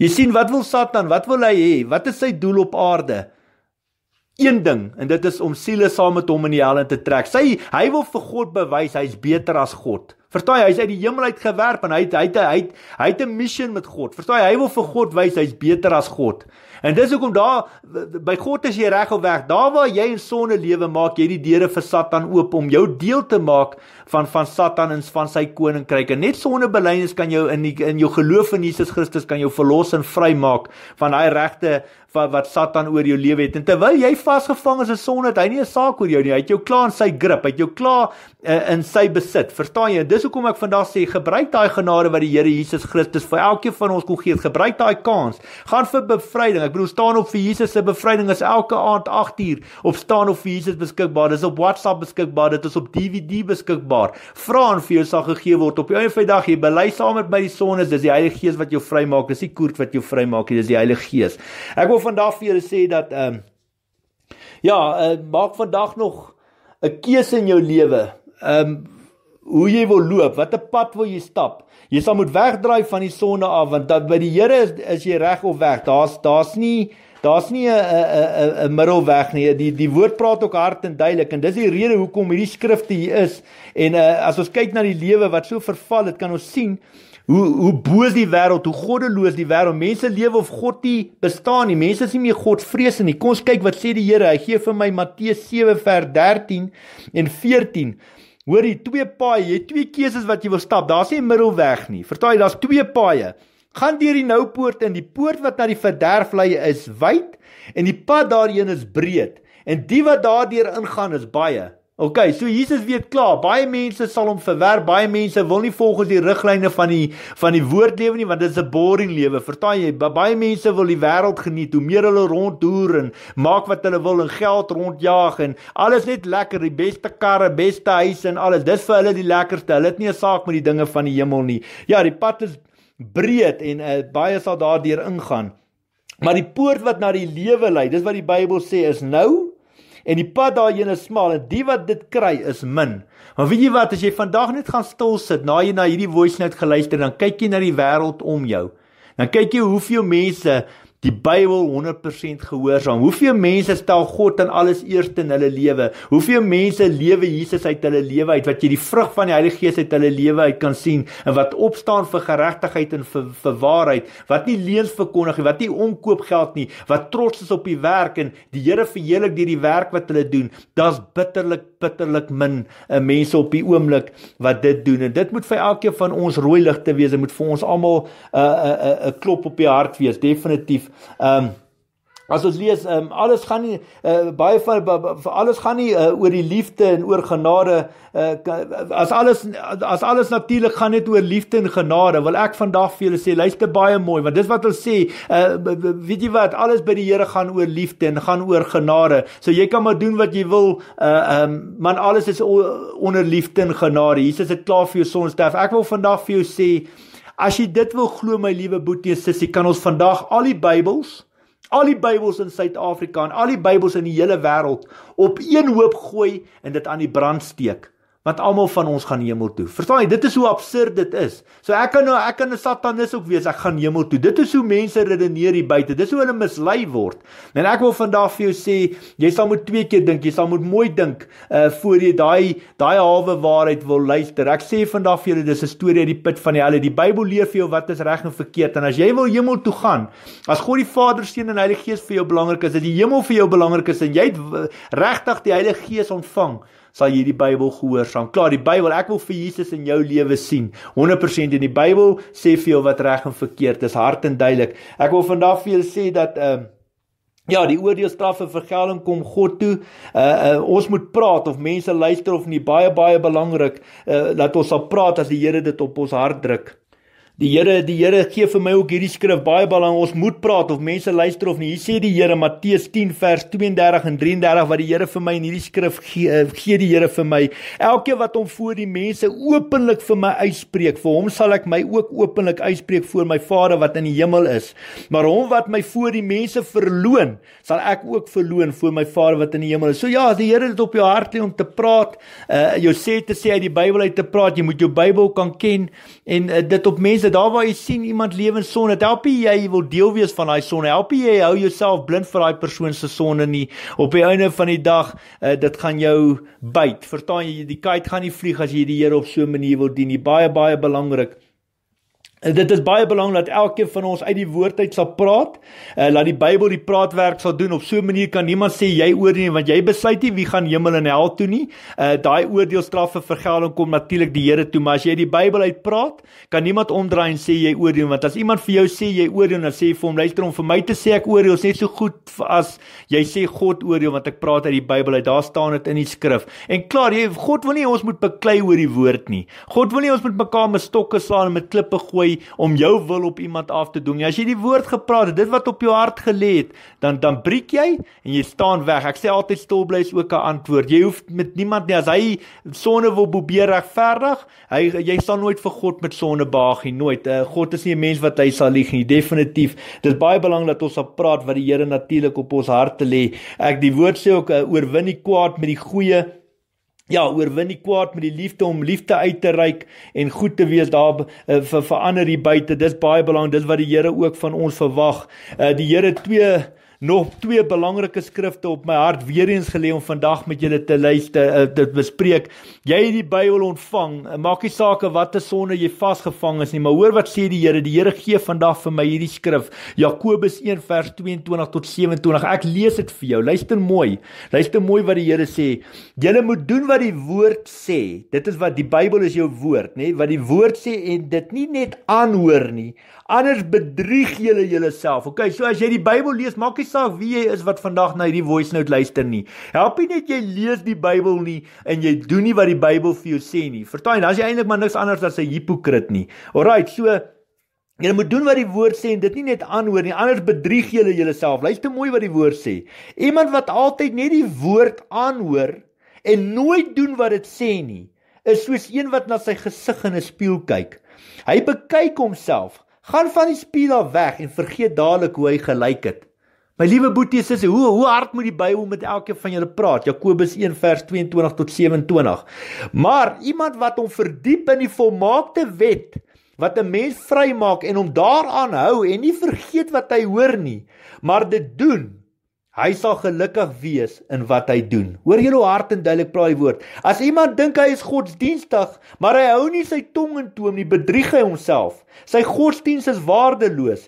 Jy sien wat wil Satan? Wat wil hy hê? Wat is sy doel op aarde? een ding en dit is om siele saam met hom in die hel te trek. Sy hy wil vir God bewys hy's beter as God. Verstaan jy? Hy's uit die hemel uit gewerp en hy het, hy het, hy het, hy het 'n missie met God. Verstaan jy? Hy wil vir God wys hy's beter as God. En dis hoekom daar by God as jy reg op weg, daar waar jy in sonde lewe maak, jy die deure vir Satan oop om jou deel te maak van van Satan en van sy koninkryke. Net sonder belydenis kan jou in die, in jou geloof in Jesus Christus kan jou verlos en vrymaak van daai regte wat wat Satan oor jou lewe het. En terwyl jy vasgevang is in sonde, het hy nie 'n saak oor jou nie. Hy het jou klaar in sy grip, hy het jou klaar uh, in sy besit. Verstaan jy? Dis hoekom ek vandag sê, gebruik daai genade wat die Here Jesus Christus vir elkeen van ons kon gee. Gebruik daai kans. Gaan vir bevryding. Ek bedoel, staan op vir Jesus se bevryding is elke aand 8:00 op staan op vir Jesus beskikbaar. Dis op WhatsApp beskikbaar. Dit is op DVD beskikbaar aanvaar, vra en vir jou sal gegee word op jou eie vrydag. Jy bely saam met my die son is, dis die Heilige Gees wat jou vrymaak, dis nie koert wat jou vrymaak nie, dis die Heilige Gees. Ek wil vandag vir julle sê dat ehm um, ja, uh, maak vandag nog 'n keuse in jou lewe. Ehm um, hoe jy wil loop, watter pad wil jy stap? Jy sal moet wegdraai van die sonde af want dat by die Here is, is jy reg of weg. Daar's daar's nie Daar's nie 'n 'n 'n 'n middelweg nie. Die die woord praat ook hard en duidelik en dis die rede hoekom hierdie skrifte hier is. En uh, as ons kyk na die lewe wat so verval het, kan ons sien hoe hoe boos die wêreld, hoe goddeloos die wêreld. Mense lewe of God nie bestaan nie. Mense is nie meer God vrees nie. Kom ons kyk wat sê die Here. Hy gee vir my Matteus 7 vers 13 en 14. Hoor jy twee paaie, jy het twee keuses wat jy wil stap. Daar's nie 'n middelweg nie. Vertel jy daar's twee paaie gaan deur die nou poort en die poort wat na die verderf lei is wyd en die pad daarheen is breed en die wat daardeur ingaan is baie. OK, so Jesus weet klaar, baie mense sal hom verwerp, baie mense wil nie volgens die riglyne van die van die woord lewe nie want dit is 'n boring lewe. Vertaai jy, baie mense wil die wêreld geniet, hoe meer hulle rondtoer en maak wat hulle wil en geld rondjaag en alles net lekker, die beste karre, beste huise en alles. Dis vir hulle die lekkerste. Hulle het nie 'n saak met die dinge van die hemel nie. Ja, die pad is breed en uh, baie sal daardeur ingaan. Maar die poort wat na die lewe lei, dis wat die Bybel sê is nou en die pad daarheen is smal en die wat dit kry is min. Maar weet jy wat, as jy vandag net gaan stil sit, na jy na hierdie voice note geluister, dan kyk jy na die wêreld om jou. Dan kyk jy hoeveel mense die Bybel 100% gehoorsaam. Hoeveel mense stel God dan alles eers in hulle lewe? Hoeveel mense lewe Jesus uit hulle lewe uit wat jy die vrug van die Heilige Gees uit hulle lewe uit kan sien en wat opstaan vir geregtigheid en vir, vir waarheid, wat nie leuns verkondig nie, wat nie omkoop geld nie, wat trots is op die werk en die Here verheerlik deur die werk wat hulle doen. Daar's bitterlik bitterlik min eh, mense op die oomblik wat dit doen en dit moet vir elkeen van ons rooi ligte wees. Dit moet vir ons almal 'n uh, eh, 'n uh, eh, 'n uh, uh, klop op die hart wees, definitief. Ehm um, as ons lees ehm um, alles gaan nie uh, baie van vir alles gaan nie uh, oor die liefde en oor genade uh, as alles as alles natuurlik gaan net oor liefde en genade. Wil ek vandag vir julle sê luister baie mooi want dis wat hulle sê uh, weet jy wat alles by die Here gaan oor liefde en gaan oor genade. So jy kan maar doen wat jy wil ehm uh, um, maar alles is onder liefde en genade. Jesus het klaar vir jou sonsterf. Ek wil vandag vir jou sê As jy dit wil glo my liewe boetie en sussie, kan ons vandag al die Bybels, al die Bybels in Suid-Afrika en al die Bybels in die hele wêreld op een hoop gooi en dit aan die brand steek wat almal van ons gaan hemel toe. Verstaan jy, dit is hoe absurd dit is. So ek kan nou ek kan 'n satanis ook wees, ek gaan hemel toe. Dit is hoe mense redeneer hier buite. Dis hoe hulle mislei word. En ek wil vandag vir jou sê, jy sal moet twee keer dink, jy sal moet mooi dink uh voor jy daai daai halwe waarheid wil luister. Ek sê vandag vir julle, dis 'n storie uit die put van die hel. Die Bybel leer vir jou wat is reg en verkeerd. En as jy wil hemel toe gaan, as God die Vader, Seun en Heilige Gees vir jou belangrik is, dat die hemel vir jou belangrik is en jy regtig die Heilige Gees ontvang, sal jy die Bybel gehoorsaam. Klaar, die Bybel, ek wil vir Jesus in jou lewe sien. 100% in die Bybel sê vir jou wat reg en verkeerd is, hard en duidelik. Ek wil vandag vir julle sê dat ehm uh, Ja, die oordeelstraf en vergelding kom God toe. Uh uh ons moet praat of mense luister of nie baie baie belangrik uh dat ons sal praat as die Here dit op ons hart druk. Die Here, die Here gee vir my ook hierdie skrif baie belang. Ons moet praat of mense luister of nie. Hier sê die Here Matteus 10 vers 32 en 33 wat die Here vir my in hierdie skrif gee, eh, gee die Here vir my. Elkeen wat hom voor die mense openlik vir my uitspreek, vir hom sal ek my ook openlik uitspreek voor my Vader wat in die hemel is. Maar hom wat my voor die mense verloon, sal ek ook verloon voor my Vader wat in die hemel is. So ja, as die Here dit op jou hart lê om te praat, uh jou sê te sê uit die Bybel uit te praat, jy moet jou Bybel kan ken en uh, dit op mense dit daar waar jy sien iemand lewe in sonde, help jy wil deel wees van daai sonde. Help jy hou jouself blind vir daai persoon se sonde nie. Op die einde van die dag, uh, dit gaan jou byt. Verstaan jy, die kite gaan nie vlieg as jy die Here op so 'n manier wil dien nie. Baie baie belangrik. Dit is baie belangrik dat elkeen van ons uit die woord uit sal praat, uh, laat die Bybel die praatwerk sal doen op so 'n manier kan niemand sê jy oordeel nie want jy besluit nie wie gaan hemel en hel toe nie. Uh, Daai oordeelstraf vir vergelding kom natuurlik die Here toe, maar as jy die Bybel uit praat, kan niemand omdraai en sê jy oordeel want as iemand vir jou sê jy oordeel, dan sê jy vir hom luister om vir my te sê ek oordeel is net so goed as jy sê God oordeel want ek praat uit die Bybel uit. Daar staan dit in die skrif. En klaar, jy God wil nie ons moet beklei oor die woord nie. God wil nie ons moet mekaar met stokke slaan en met klippe gooi gooi om jou wil op iemand af te doen. Ja, as jy die woord gepraat het, dit wat op jou hart gelê het, dan dan breek jy en jy staan weg. Ek sê altyd stil bly is ook 'n antwoord. Jy hoef met niemand nie as hy sonde wil probeer regverdig. Hy jy staan nooit vir God met sonde baagie nooit. Uh, God is nie 'n mens wat hy sal lieg nie. Definitief. Dit is baie belangrik dat ons op praat wat die Here natuurlik op ons harte lê. Ek die woord sê ook uh, oorwin die kwaad met die goeie Ja, oorwin die kwaad met die liefde om liefde uit te reik en goed te wees daar uh, vir verander hier buite. Dis baie belangrik. Dis wat die Here ook van ons verwag. Uh, die Here twee uh, nog twee belangrike skrifte op my hart weer eens gelê om vandag met julle te luister dit eh, bespreek. Jy het die Bybel ontvang. Eh, maak nie saak wat 'n sonde jy vasgevang is nie, maar hoor wat sê die Here. Die Here gee vandag vir my hierdie skrif. Jakobus 1 vers 22 tot 27. Ek lees dit vir jou. Luister mooi. Luister mooi wat die Here sê. Julle moet doen wat die woord sê. Dit is wat die Bybel is jou woord, nê? Wat die woord sê en dit nie net aanhoor nie, anders bedrieg julle julleself. Okay, so as jy die Bybel lees, maak nie saak wie jy is wat vandag na hierdie voice note luister nie. Help nie net jy lees die Bybel nie en jy doen nie wat die Bybel vir jou sê nie. Vertaai, dan is jy eintlik maar niks anders as 'n hipokrit nie. Alrite, so Julle moet doen wat die woord sê en dit nie net aanhoor nie, anders bedrieg julle julleself. Luister mooi wat die woord sê. Iemand wat altyd net die woord aanhoor en nooit doen wat dit sê nie, is soos een wat na sy gesig in 'n spieël kyk. Hy bekyk homself, Gaan van die spieël weg en vergeet dadelik hoe hy gelyk het. My liewe boeties, sê hoe hoe hard moet die Bybel met elkeen van julle praat? Jakobus 1 vers 22 tot 27. Maar iemand wat hom verdiep in die volmaakte wet wat 'n mens vrymaak en hom daaraan hou en nie vergeet wat hy hoor nie, maar dit doen, Hy sal gelukkig wees in wat hy doen. Hoor julle hart en duidelik praai woord. As iemand dink hy is godsdienstig, maar hy hou nie sy tong in toom nie, bedrieg hy homself. Sy godsdiens is waardeloos.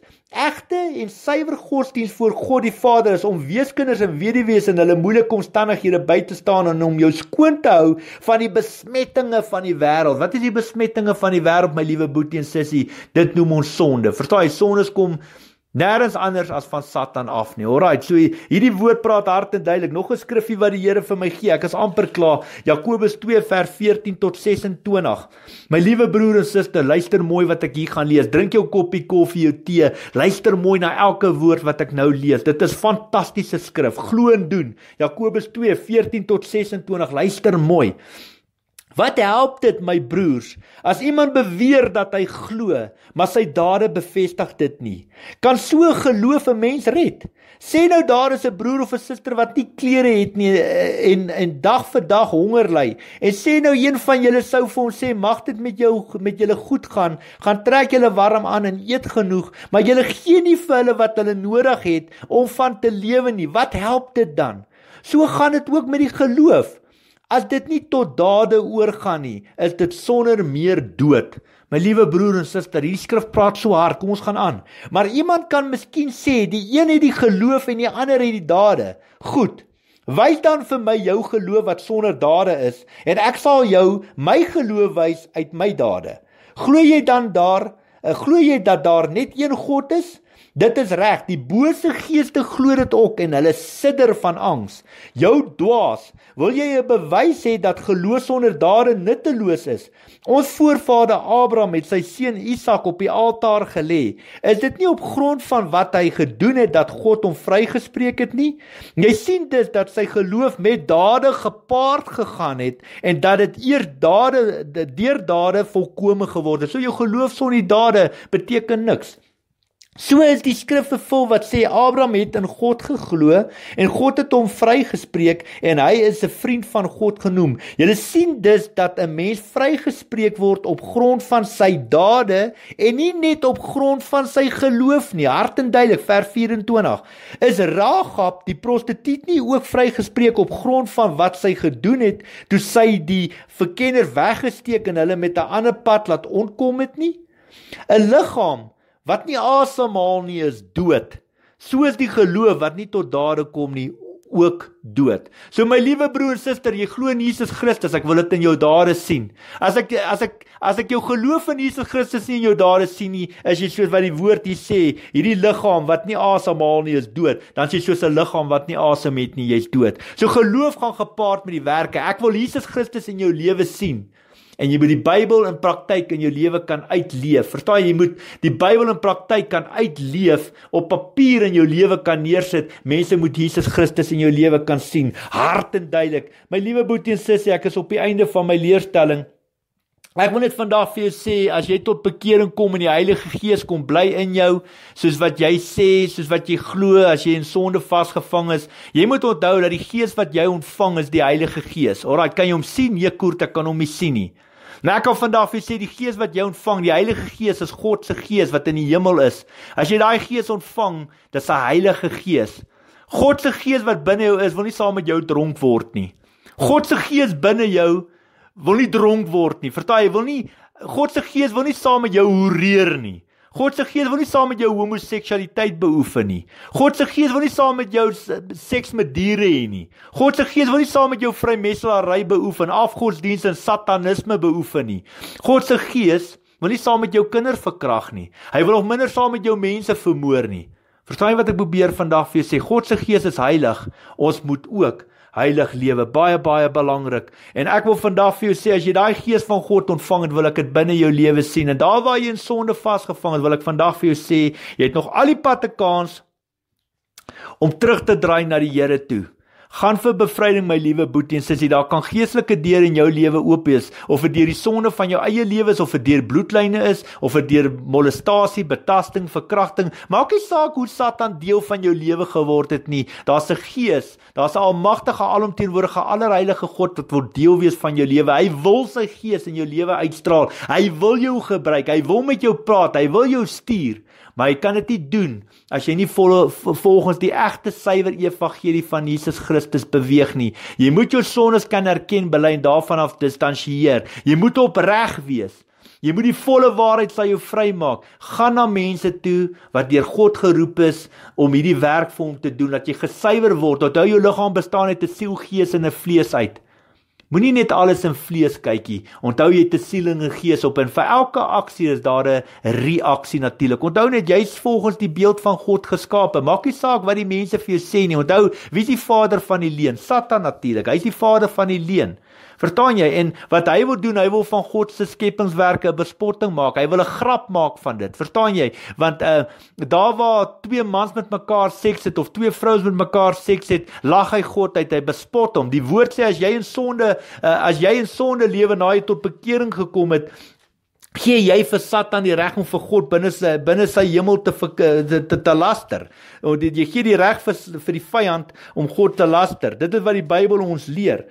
Egte en suiwer godsdiens voor God die Vader is om weeskinders en weduwees in hulle moeilike omstandighede by te staan en om jou skoon te hou van die besmettinge van die wêreld. Wat is die besmettinge van die wêreld, my liewe boetie en sussie? Dit noem ons sonde. Verstaan jy, sondes kom Nêrens anders as van Satan af nie. Alraight, so hierdie woord praat hard en duidelik. Nog 'n skriffie wat die Here vir my gee. Ek is amper klaar. Jakobus 2 vers 14 tot 26. My liewe broer en suster, luister mooi wat ek hier gaan lees. Drink jou koppie koffie of tee. Luister mooi na elke woord wat ek nou lees. Dit is fantastiese skrif. Glo en doen. Jakobus 2:14 tot 26. Luister mooi. Wat help dit my broers as iemand beweer dat hy glo, maar sy dade bevestig dit nie? Kan so geloof 'n mens red? Sê nou daar is 'n broer of 'n suster wat nie klere het nie eh, en en dag vir dag honger ly. En sê nou een van julle sou vir hom sê, "Mag dit met jou met julle goed gaan. Gaan trek julle warm aan en eet genoeg, maar julle gee nie vir hulle wat hulle nodig het om van te lewe nie. Wat help dit dan?" So gaan dit ook met die geloof. As dit nie tot dade oorgaan nie, is dit sonder meer dood. My liewe broer en suster, hierdie skrif praat so hard, kom ons gaan aan. Maar iemand kan miskien sê die een het die geloof en die ander het die dade. Goed. Wys dan vir my jou geloof wat sonder dade is en ek sal jou my geloof wys uit my dade. Glo jy dan daar, eh, glo jy dat daar net een God is? Dit is reg, die bose geeste glo dit ook en hulle sidder van angs. Jou dwaas, wil jy 'n bewys hê dat geloof sonder dade nutteloos is? Ons voorvader Abraham het sy seun Isak op die altaar gelê. Is dit nie op grond van wat hy gedoen het dat God hom vrygespreek het nie? Jy sien dus dat sy geloof met dade gepaard gegaan het en dat dit eer dade deur dade volkome geword het. So jou geloof sonder dade beteken niks. So is die skrif vervul wat sê Abraham het in God geglo en God het hom vrygespreek en hy is 'n vriend van God genoem. Jy sien dus dat 'n mens vrygespreek word op grond van sy dade en nie net op grond van sy geloof nie. Hart en duidelik vers 24. Is Ragab die prostituut nie ook vrygespreek op grond van wat sy gedoen het toe sy die verkenner weggesteek en hulle met 'n ander pad laat ontkom het nie? 'n Liggaam wat nie asemhaal nie is dood. Soos die geloof wat nie tot dade kom nie ook dood. So my liewe broer en suster, jy glo in Jesus Christus, ek wil dit in jou dade sien. As ek as ek as ek jou geloof in Jesus Christus nie in jou dade sien nie, is jy soos wat die woord hier sê, hierdie liggaam wat nie asemhaal nie is dood. Dan is jy soos 'n liggaam wat nie asem het nie, jy's dood. So geloof gaan gepaard met die werke. Ek wil Jesus Christus in jou lewe sien en jy moet die Bybel in praktyk in jou lewe kan uitleef. Verstaan jy, jy moet die Bybel in praktyk kan uitleef op papier in jou lewe kan neersit. Mense moet Jesus Christus in jou lewe kan sien, hart en duidelik. My liewe boetie en sussie, ek is op die einde van my leerstelling. Ek wil net vandag vir jou sê as jy tot bekering kom en die Heilige Gees kom bly in jou soos wat jy sê, soos wat jy glo, as jy in sonde vasgevang is, jy moet onthou dat die Gees wat jy ontvang is die Heilige Gees. Alraai, kan jy hom sien? Nee, koer, ek kan hom nie sien nie. Nou ek kan vandag vir sê die gees wat jy ontvang, die Heilige Gees is God se gees wat in die hemel is. As jy daai gees ontvang, dis 'n Heilige Gees. God se gees wat binne jou is, wil nie saam met jou dronk word nie. God se gees binne jou wil nie dronk word nie. Vertel jy wil nie God se gees wil nie saam met jou hoereer nie. God se gees wil nie saam met jou homoseksualiteit beoefen nie. God se gees wil nie saam met jou seks met diere hê nie. God se gees wil nie saam met jou vrymesselary beoefen, afgodsdienste en satanisme beoefen nie. God se gees wil nie saam met jou kinders verkrag nie. Hy wil nog minder saam met jou mense vermoor nie. Verstaan jy wat ek probeer vandag vir jou sê? God se gees is heilig. Ons moet ook heilig lewe baie baie belangrik en ek wil vandag vir jou sê as jy daai gees van God ontvang het wil ek dit binne jou lewe sien en daar waar jy in sonde vasgevang het wil ek vandag vir jou sê jy het nog al die pad te kans om terug te draai na die Here toe Gaan vir bevryding my liewe boetie en sussie, daar kan geestelike deure in jou lewe oop wees of dit deur die sonde van jou eie lewe is of dit deur bloedlyne is of dit deur molestasie, betasting, verkrachting, maak nie saak hoe Satan deel van jou lewe geword het nie. Daar's 'n gees, daar's 'n almagtige, alomteenwoordige, allerheilige God wat wil deel wees van jou lewe. Hy wil sy gees in jou lewe uitstraal. Hy wil jou gebruik. Hy wil met jou praat. Hy wil jou stuur maar jy kan dit nie doen as jy nie vol, volgens die egte suiwer evangelie van Jesus Christus beweeg nie. Jy moet jou sondes kan erken, bely en daarvan af distansieer. Jy moet opreg wees. Jy moet die volle waarheid sal jou vrymaak. Gaan na mense toe wat deur God geroep is om hierdie werk vir hom te doen dat jy gesuiwer word. Onthou jou liggaam bestaan uit 'n siel, gees en 'n vlees uit. Moenie net alles in vlees kykie. Onthou jy te siel en gees op en vir elke aksie is daar 'n reaksie natuurlik. Onthou net jy's volgens die beeld van God geskaap. Maak nie saak wat die mense vir jou sê nie. Onthou, wie is die vader van die leuen? Satan natuurlik. Hy's die vader van die leuen. Verstaan jy? En wat hy wil doen, hy wil van God se skepingswerke 'n bespotting maak. Hy wil 'n grap maak van dit. Verstaan jy? Want uh daar waar twee mans met mekaar seks het of twee vrouens met mekaar seks het, lag hy God uit. Hy bespot hom. Die woord sê as jy in sonde uh, as jy in sonde lewe na jy tot bekering gekom het, Gee jy vir Satan die reg om vir God binne sy binne sy hemel te te, te te laster? Of jy gee die reg vir vir die vyand om God te laster. Dit is wat die Bybel ons leer.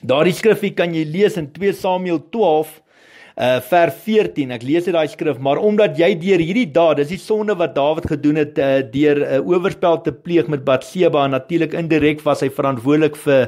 Daardie skrifie kan jy lees in 2 Samuel 12 uh ver 14 ek lees dit daai skrif maar omdat jy deur hierdie daad dis die sonde wat Dawid gedoen het uh, deur 'n uh, eh, owerspel te pleeg met Batseba natuurlik indirek was hy verantwoordelik vir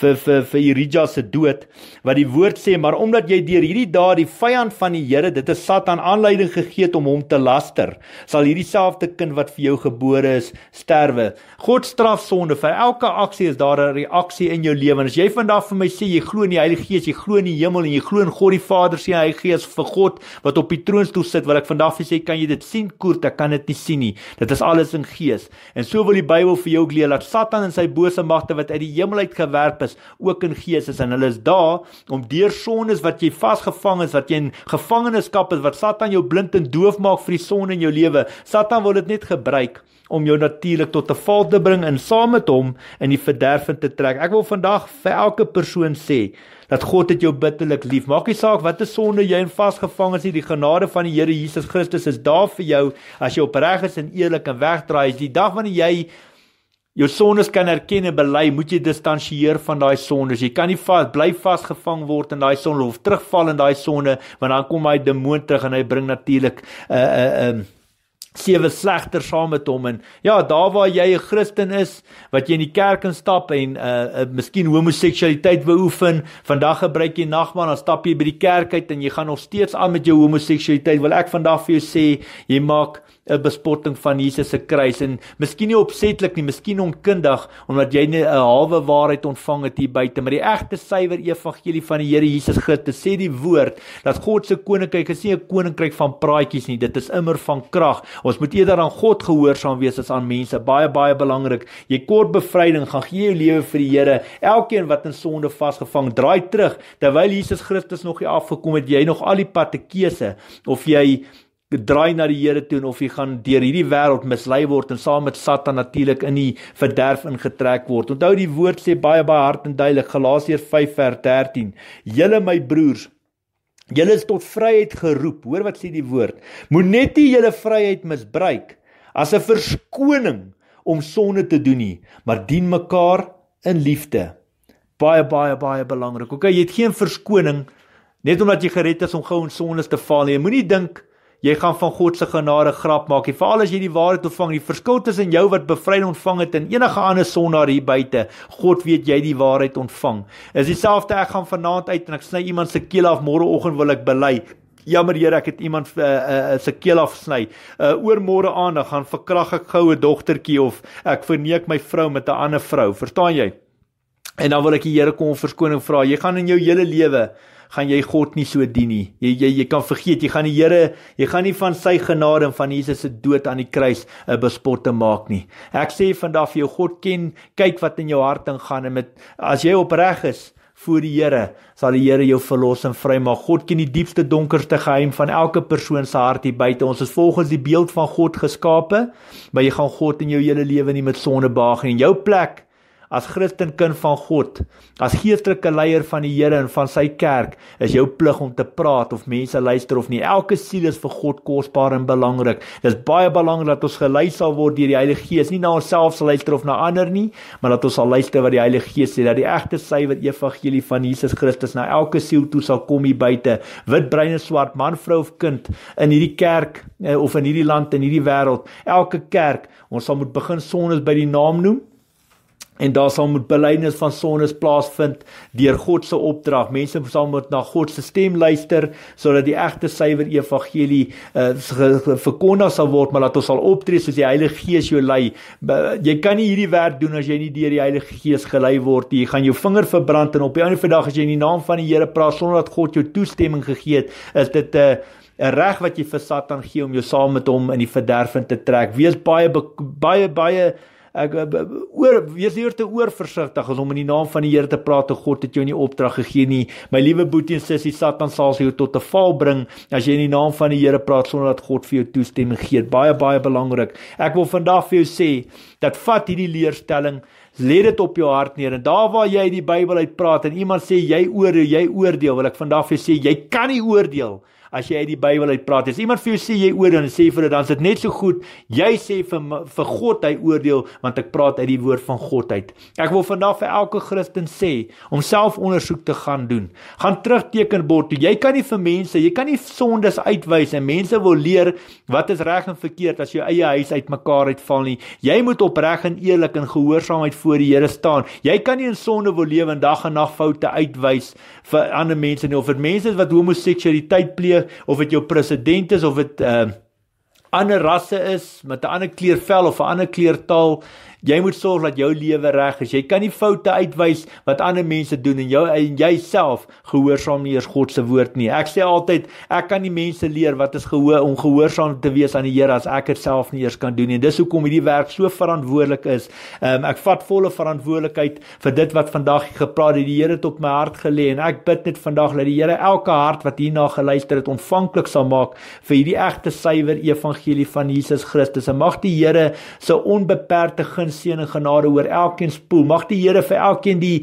vir vir vir Irija se dood wat die woord sê maar omdat jy deur hierdie daad die vyand van die Here dit is Satan aanleiding gegee het om hom te laster sal hierdie selfde kind wat vir jou gebore is sterwe God straf sonde vir elke aksie is daar 'n reaksie in jou lewe en as jy vandag vir my sê jy glo in die Heilige Gees jy glo in die hemel en jy glo in God die Vader sien hy gees vir God wat op die troonstoel sit wat ek vandag vir sê kan jy dit sien koerte kan dit nie sien nie dit is alles in gees en so wil die Bybel vir jou leer dat Satan en sy bose magte wat uit die hemel uit gewerp is, ook in gees is en hulle is daar om deur sondes wat jy vasgevang is, wat jy in gevangenskap is, wat Satan jou blind en doof maak vir die son in jou lewe. Satan wil dit net gebruik om jou natuurlik tot 'n val te bring en saam met hom in die verderf te trek. Ek wil vandag vir elke persoon sê dat God dit jou bitterlik lief. Maak nie saak watter sonde jy in vasgevang is nie, die genade van die Here Jesus Christus is daar vir jou as jy opreg is en eerlik en wegdraai. Die dag wanneer jy Jou sondes kan erken en bely, moet jy distansieer van daai sondes. Jy kan nie vas bly vasgevang word in daai sonde of terugval in daai sonde, want dan kom hy demoon terug en hy bring natuurlik 'n uh, 'n uh, 'n uh, sewe slegter saam met hom en ja daar waar jy 'n Christen is wat jy in die kerk instap en uh, uh miskien homoseksualiteit beoefen vandag gebruik jy nagmaal dan stap jy by die kerk uit en jy gaan nog steeds aan met jou homoseksualiteit wil ek vandag vir jou sê jy maak 'n bespotting van Jesus se kruis en miskien nie opsetlik nie, miskien onkundig omdat jy nie 'n halwe waarheid ontvang het hier buite, maar die egte suiwer evangelie van die Here Jesus Christus sê die woord dat God se koninkryk is nie 'n koninkryk van praatjies nie, dit is immer van krag. Ons moet eerder aan God gehoorsaam wees as aan mense. Baie baie belangrik. Jy kort bevryding, gaan gee jou lewe vir die Here. Elkeen wat in sonde vasgevang, draai terug terwyl Jesus Christus nog nie afgekom het jy nog al die pad te keuse of jy draai na die Here toe en of jy gaan deur hierdie wêreld mislei word en saam met Satan natuurlik in die verderf ingetrek word. Onthou die woord sê baie baie hard en duidelik Galasiërs 5:13. Julle my broers Julle is tot vryheid geroep. Hoor wat sê die woord. Moenie julle vryheid misbruik as 'n verskoning om sonde te doen nie, maar dien mekaar in liefde. Baie baie baie belangrik. Okay, jy het geen verskoning net omdat jy gered is om gou in sondes te val nie. Moenie dink jy gaan van God se genade grap maak. Vir al is jy die waarheid ontvang, die verskil tussen jou wat bevryding ontvang het en enige ander sondaar hier buite, God weet jy die waarheid ontvang. Is dieselfde ek gaan vanaand uit en ek sny iemand se keel af môreoggend wil ek bely. Jammer Here, ek het iemand uh, uh, se keel afsny. Uh, oor môre aand gaan verkrag ek gou 'n dogtertjie of ek verneek my vrou met 'n ander vrou. Verstaan jy? En dan wil ek die Here kom verskoning vra. Jy gaan in jou hele lewe gaan jy God nie so dien nie. Jy jy jy kan vergeet, jy gaan die Here, jy gaan nie van sy genade en van Jesus se dood aan die kruis 'n eh, bespot te maak nie. Ek sê vandag vir jou God ken, kyk wat in jou hart ingaan en met as jy opreg is voor die Here, sal die Here jou verlos en vrymaak. God ken die diepste donkerste geheim van elke persoon se hart hier buite. Ons is volgens die beeld van God geskape, maar jy gaan God in jou hele lewe nie met sonde baag nie. Jou plek as Christen kind van God, as geestelike leier van die Here en van sy kerk, is jou plig om te praat of mense luister of nie. Elke siel is vir God kosbaar en belangrik. Dis baie belangrik dat ons gelei sal word deur die Heilige Gees, nie na onsself sal luister of na ander nie, maar dat ons sal luister wat die Heilige Gees sê, dat die egte suiwer evangelie van Jesus Christus na elke siel toe sal kom hier buite, wit, bruin of swart, man, vrou of kind in hierdie kerk eh, of in hierdie land en hierdie wêreld. Elke kerk, ons sal moet begin sondes by die naam noem en daar sal moet belydenis van sondes plaasvind deur God se opdrag. Mense sal moet na God se stem luister sodat die egte suiwer evangelie uh, verkondig sal word, maar dat ons sal optree soos die Heilige Gees jou lei. Jy kan nie hierdie werk doen as jy nie deur die Heilige Gees gelei word nie. Jy gaan jou vinger verbrand en op 'n ander dag as jy in die naam van die Here praat sonder dat God jou toestemming gegee het, is dit 'n uh, 'n reg wat jy vir Satan gee om jou saam met hom in die verderf te trek. Wees baie baie baie ek eh, oor wees hier te oorversigtig om in die naam van die Here te praat te God het jou nie opdrag gegee nie my liewe boetie en sussie Satan sal jou tot 'n val bring as jy in die naam van die Here praat sonder dat God vir jou toestemming gee baie baie belangrik ek wil vandag vir jou sê dat vat hierdie leerstelling lê dit op jou hart neer en daar waar jy die Bybel uit praat en iemand sê jy oordeel jy oordeel wil ek vandag vir jou sê jy kan nie oordeel nie as jy uit die Bybel uit praat. As iemand vir jou sê jy oordeel en sê vir hulle dan is dit net so goed. Jy sê vir vir God hy oordeel want ek praat uit die woord van God uit. Ek wil vandag vir elke Christen sê om self ondersoek te gaan doen. Gaan terugteken bord toe. Jy kan nie vir mense, jy kan nie sondes uitwys en mense wil leer wat is reg en verkeerd as jou eie huis uitmekaar uitval nie. Jy moet opreg en eerlik en gehoorsaamheid voor die Here staan. Jy kan nie in sonde wil lewe en dag en nag foute uitwys vir ander mense nie of vir mense wat homoseksualiteit pleeg of dit jou president is of dit 'n uh, ander rasse is met 'n ander kleur vel of 'n ander kleur taal Jy moet sorg dat jou lewe reg is. Jy kan nie foute uitwys wat ander mense doen en jou en jouself gehoorsaam nie eers God se woord nie. Ek sê altyd, ek kan nie mense leer wat is gehoor om gehoorsaam te wees aan die Here as ek dit self nie eers kan doen nie. Dis hoekom hierdie werk so verantwoordelik is. Um, ek vat volle verantwoordelikheid vir dit wat vandag gepraat het. Die Here het op my hart gelê en ek bid net vandag dat die Here elke hart wat hierna geluister het ontvanklik sal maak vir hierdie egte suiwer evangelie van Jesus Christus. En mag die Here se so onbeperkte seën en genade oor elkeen spoel. Mag die Here vir elkeen die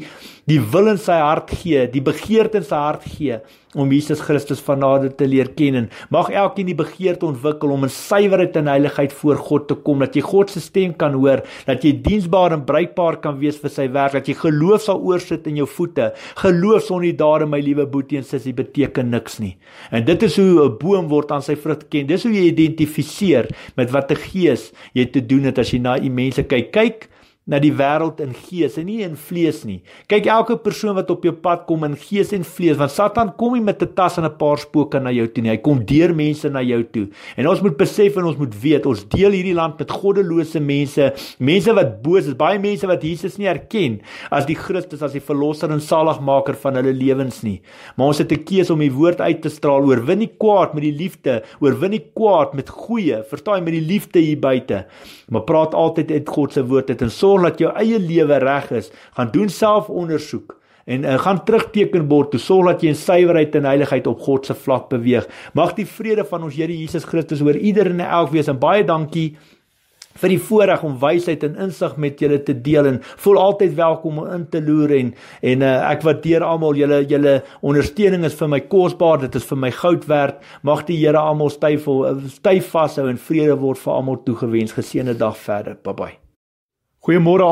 die wil in sy hart gee, die begeerte in sy hart gee om Jesus Christus van nade te leer ken en mag elkeen die begeerte ontwikkel om in suiwerheid en heiligheid voor God te kom dat jy God se stem kan hoor dat jy diensbaar en bruikbaar kan wees vir sy werk dat jy geloof sal oorsit in jou voete geloof sonder dade my liewe boetie en sussie beteken niks nie en dit is hoe 'n boom word aan sy vrug ken dis hoe jy identifiseer met watter gees jy te doen het as jy na die mense kyk kyk na die wêreld in gees en nie in vlees nie. Kyk elke persoon wat op jou pad kom in gees en vlees, want Satan kom nie met 'n tas en 'n paar spooke na jou toe nie. Hy kom deur mense na jou toe. En ons moet besef en ons moet weet, ons deel hierdie land met goddelose mense, mense wat boos is, baie mense wat Jesus nie erken as die Christus as die verlosser en saligmaker van hulle lewens nie. Maar ons het 'n keuse om die woord uit te straal, oorwin die kwaad met die liefde, oorwin die kwaad met goeie, verstaan jy met die liefde hier buite maar praat altyd uit God se woord uit en sorg dat jou eie lewe reg is. Gaan doen self ondersoek en uh, gaan terugteken bord toe sorg dat jy in suiwerheid en heiligheid op God se vlak beweeg. Mag die vrede van ons Here Jesus Christus oor ieder en elk wees en baie dankie vir die voorreg om wysheid en insig met julle te deel en voel altyd welkom om in te loer en en uh, ek waardeer almal julle julle ondersteuning is vir my kosbaar dit is vir my goud werd mag die Here almal styf styf vashou en vrede word vir almal toegewens geseënde dag verder bye bye goeiemôre